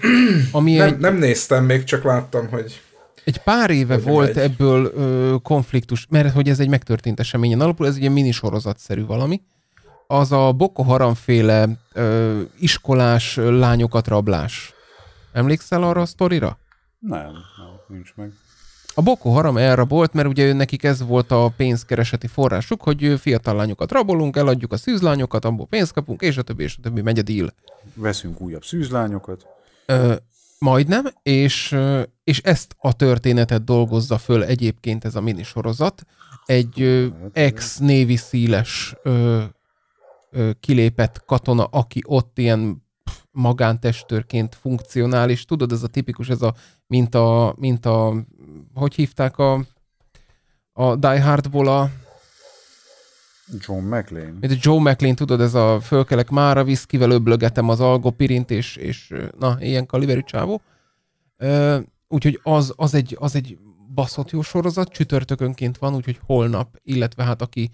ami nem, egy... Nem néztem még, csak láttam, hogy... Egy pár éve hogy volt megy. ebből ö, konfliktus, mert hogy ez egy megtörtént eseményen alapul, ez ugye minisorozatszerű valami, az a Boko Haram féle ö, iskolás lányokat rablás. Emlékszel arra a sztorira? Nem, nem, nincs meg. A Boko Haram elrabolt, mert ugye nekik ez volt a pénzkereseti forrásuk, hogy fiatal lányokat rabolunk, eladjuk a szűzlányokat, abból pénzt kapunk, és a többi, és a többi megy a deal. Veszünk újabb szűzlányokat. Ö, majdnem, és, és ezt a történetet dolgozza föl egyébként ez a minisorozat. Egy hát ex-névi szíles kilépett katona, aki ott ilyen magántestőrként funkcionális. Tudod, ez a tipikus, ez a, mint a, mint a hogy hívták a, a Die Hardból a... John McLean. Mint a Joe McLean, tudod, ez a fölkelek mára viszkivel, öblögetem az algopirint, és, és na, ilyen kaliberű csávó. Úgyhogy az, az, egy, az egy baszott jó sorozat, csütörtökönként van, úgyhogy holnap, illetve hát aki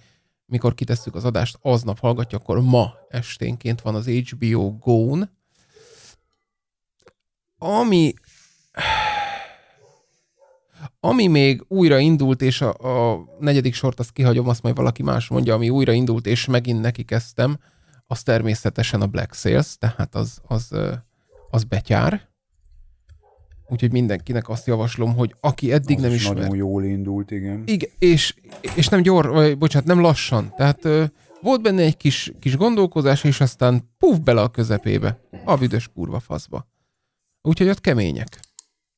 mikor kitesszük az adást, aznap hallgatja, akkor ma esténként van az HBO Go-n, ami ami még újra indult, és a, a negyedik sort azt kihagyom, azt majd valaki más mondja, ami újra indult, és megint neki kezdtem, az természetesen a Black Sales, tehát az, az, az betyár. Úgyhogy mindenkinek azt javaslom, hogy aki eddig az nem is ismer... Nagyon jól indult, igen. Igen, és, és nem gyors, vagy bocsánat, nem lassan. Tehát ö, volt benne egy kis, kis gondolkozás, és aztán puf bele a közepébe. A büdös kurva faszba. Úgyhogy ott kemények.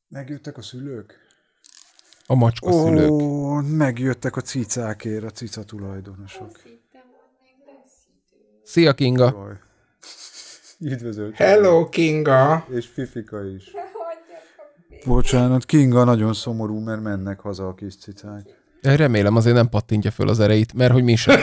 Megjöttek a szülők? A macska Ó, szülők. Ó, megjöttek a cicákért, a cica tulajdonosok. Szia, Kinga! Üdvözölt! Hello, Kinga! És Fifika is. Bocsánat, Kinga nagyon szomorú, mert mennek haza a kis cicák. Remélem azért nem pattintja föl az erejét, mert hogy mi sem.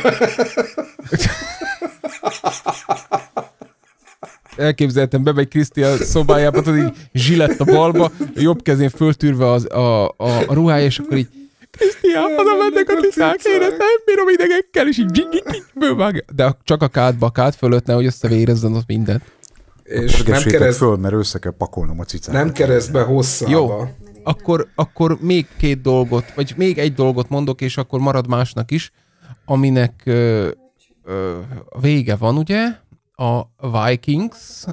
Elképzeltem, bemegy a szobájába, tudod így a balba, jobb kezén föltűrve az, a, a, a ruhája, és akkor így Krisztia, haza mennek a cicák, én ezt nem bírom idegekkel, és így, így, De csak a kádba, a kád fölött, nehogy összevérezzen ott mindent. És nem kereszt... föl, mert össze kell pakolnom a cicát. Nem keresztbe be hosszába. Jó, akkor, akkor még két dolgot, vagy még egy dolgot mondok, és akkor marad másnak is, aminek ö, ö, vége van, ugye? A Vikings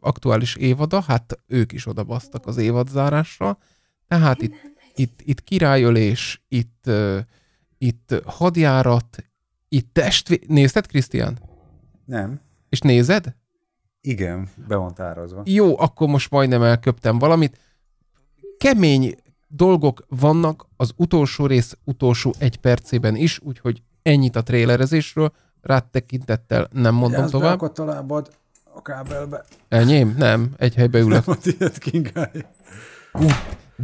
aktuális évada, hát ők is odabasztak az évadzárásra, tehát itt, itt, itt királyölés, itt, ö, itt hadjárat, itt testvér... Nézted, Krisztián? Nem. És nézed? Igen, be van tárazva. Jó, akkor most majdnem elköptem valamit. Kemény dolgok vannak az utolsó rész utolsó egy percében is, úgyhogy ennyit a trélerezésről, rád tekintettel nem mondom Jelzd tovább. Jelzd a a kábelbe. Enyém? Nem, egy helybe ülök. Nem a tiéd,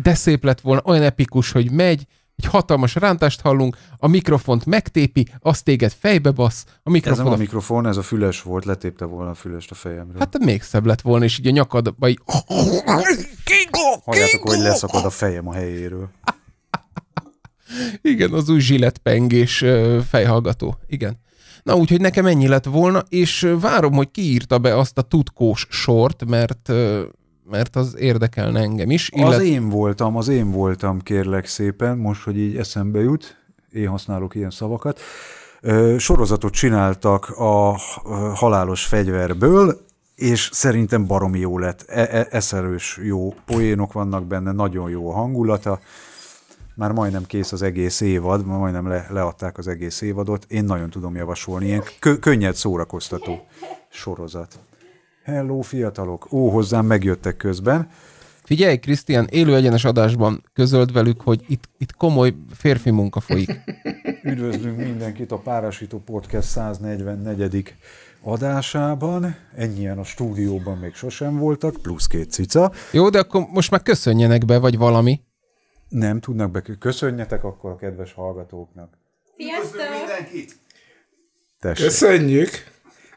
de szép lett volna, olyan epikus, hogy megy, egy hatalmas rántást hallunk, a mikrofont megtépi, az téged fejbe basz. A mikrofon ez nem a, a mikrofon, ez a füles volt, letépte volna a fülest a fejemre. Hát még szebb lett volna, és így a nyakadba így... Halljátok, hogy leszakad a fejem a helyéről. Igen, az új zsilletpengés fejhallgató. Igen. Na úgyhogy nekem ennyi lett volna, és várom, hogy kiírta be azt a tudkós sort, mert mert az érdekelne engem is. Illet... Az én voltam, az én voltam, kérlek szépen, most, hogy így eszembe jut, én használok ilyen szavakat. Sorozatot csináltak a halálos fegyverből, és szerintem baromi jó lett. E -e Eszerős jó poénok vannak benne, nagyon jó a hangulata. Már majdnem kész az egész évad, majdnem le leadták az egész évadot. Én nagyon tudom javasolni, ilyen kö könnyed szórakoztató sorozat. Hello, fiatalok! Ó, hozzám megjöttek közben. Figyelj, Krisztián, élő egyenes adásban közöld velük, hogy itt, itt komoly férfi munka folyik. <laughs> Üdvözlünk mindenkit a Párasító Podcast 144. adásában. Ennyien a stúdióban még sosem voltak, plusz két cica. Jó, de akkor most már köszönjenek be, vagy valami. Nem tudnak be. Köszönjetek akkor a kedves hallgatóknak. Sziasztok! mindenkit! Tessék. Köszönjük!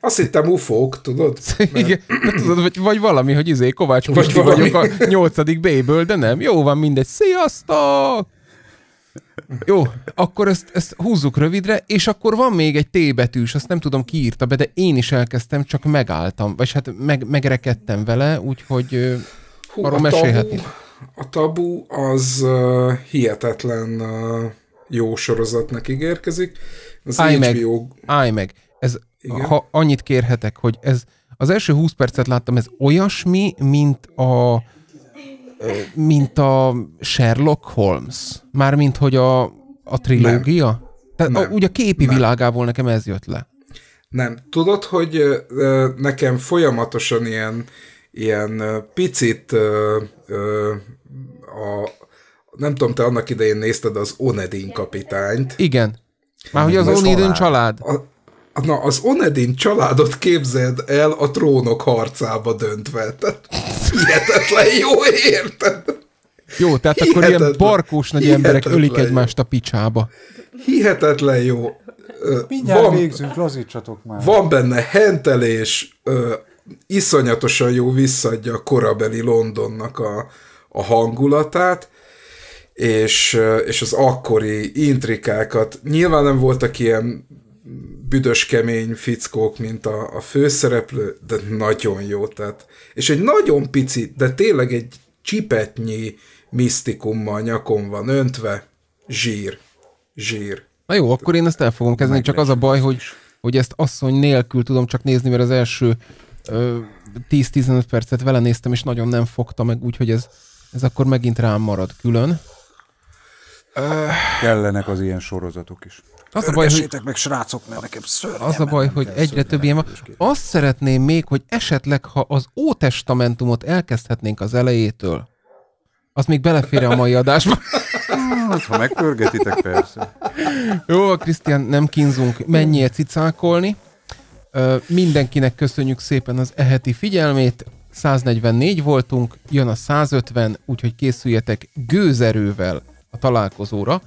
Azt hittem ufók, tudod? <laughs> Mert... Igen, de tudod, vagy, vagy valami, hogy izé, Kovács vagy valami. vagyok a nyolcadik B-ből, de nem, jó van mindegy, sziasztok! Jó, akkor ezt, ezt húzzuk rövidre, és akkor van még egy T betűs, azt nem tudom ki írta be, de én is elkezdtem, csak megálltam, vagy hát meg, megrekedtem vele, úgyhogy Hú, arról mesélhetni. A tabu az uh, hihetetlen uh, jó sorozatnak ígérkezik. Az állj HBO... meg, állj meg, ez igen. ha annyit kérhetek, hogy ez az első 20 percet láttam, ez olyasmi, mint a mint a Sherlock Holmes. Mármint, hogy a, a trilógia? Nem. Tehát nem. A, úgy a képi nem. világából nekem ez jött le. Nem. Tudod, hogy nekem folyamatosan ilyen, ilyen picit a, nem tudom, te annak idején nézted az Onedin kapitányt. Igen. Már hogy az Onedin család. A, na, az Onedin családot képzeld el a trónok harcába döntve. Tehát hihetetlen jó, érted? Jó, tehát hihetetlen, akkor ilyen barkós nagy emberek ölik egymást a picsába. Hihetetlen jó. Mindjárt van, végzünk, lazítsatok már. Van benne hentelés, iszonyatosan jó visszadja a korabeli Londonnak a, a hangulatát, és, és az akkori intrikákat. Nyilván nem voltak ilyen büdös kemény fickók, mint a, a főszereplő, de nagyon jó. Tehát, és egy nagyon pici, de tényleg egy csipetnyi misztikummal nyakon van öntve, zsír, zsír. Na jó, akkor én ezt el fogom kezdeni, csak az a baj, hogy, hogy ezt asszony nélkül tudom csak nézni, mert az első 10-15 percet vele néztem, és nagyon nem fogta meg, úgyhogy ez, ez akkor megint rám marad külön. Kellenek az ilyen sorozatok is. Az a baj, hogy... meg srácok, mert nekem szörnyen Az a baj, hogy egyre több ilyen van. Azt szeretném még, hogy esetleg, ha az Ótestamentumot elkezdhetnénk az elejétől, az még belefér a mai adásba. <laughs> Hát, ha megpörgetitek, persze. Jó, Krisztián, nem kínzunk. Menjél cicákolni. Mindenkinek köszönjük szépen az eheti figyelmét. 144 voltunk, jön a 150, úgyhogy készüljetek gőzerővel a találkozóra.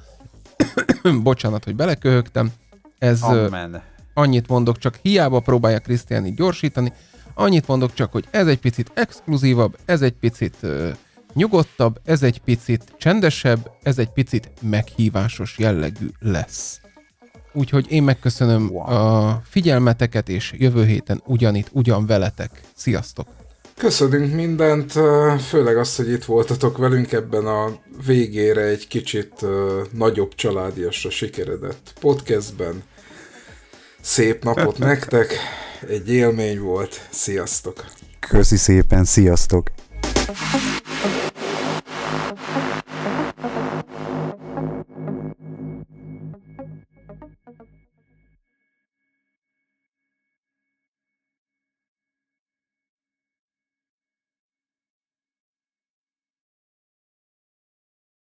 <clears throat> Bocsánat, hogy beleköhögtem. Ez Amen. annyit mondok, csak hiába próbálja Krisztiáni gyorsítani, annyit mondok csak, hogy ez egy picit exkluzívabb, ez egy picit nyugodtabb, ez egy picit csendesebb, ez egy picit meghívásos jellegű lesz. Úgyhogy én megköszönöm wow. a figyelmeteket, és jövő héten ugyanitt, ugyan veletek. Sziasztok! Köszönünk mindent, főleg azt, hogy itt voltatok velünk ebben a végére egy kicsit nagyobb családiasra sikeredett podcastben. Szép napot <laughs> nektek, egy élmény volt, sziasztok! Köszi szépen, sziasztok!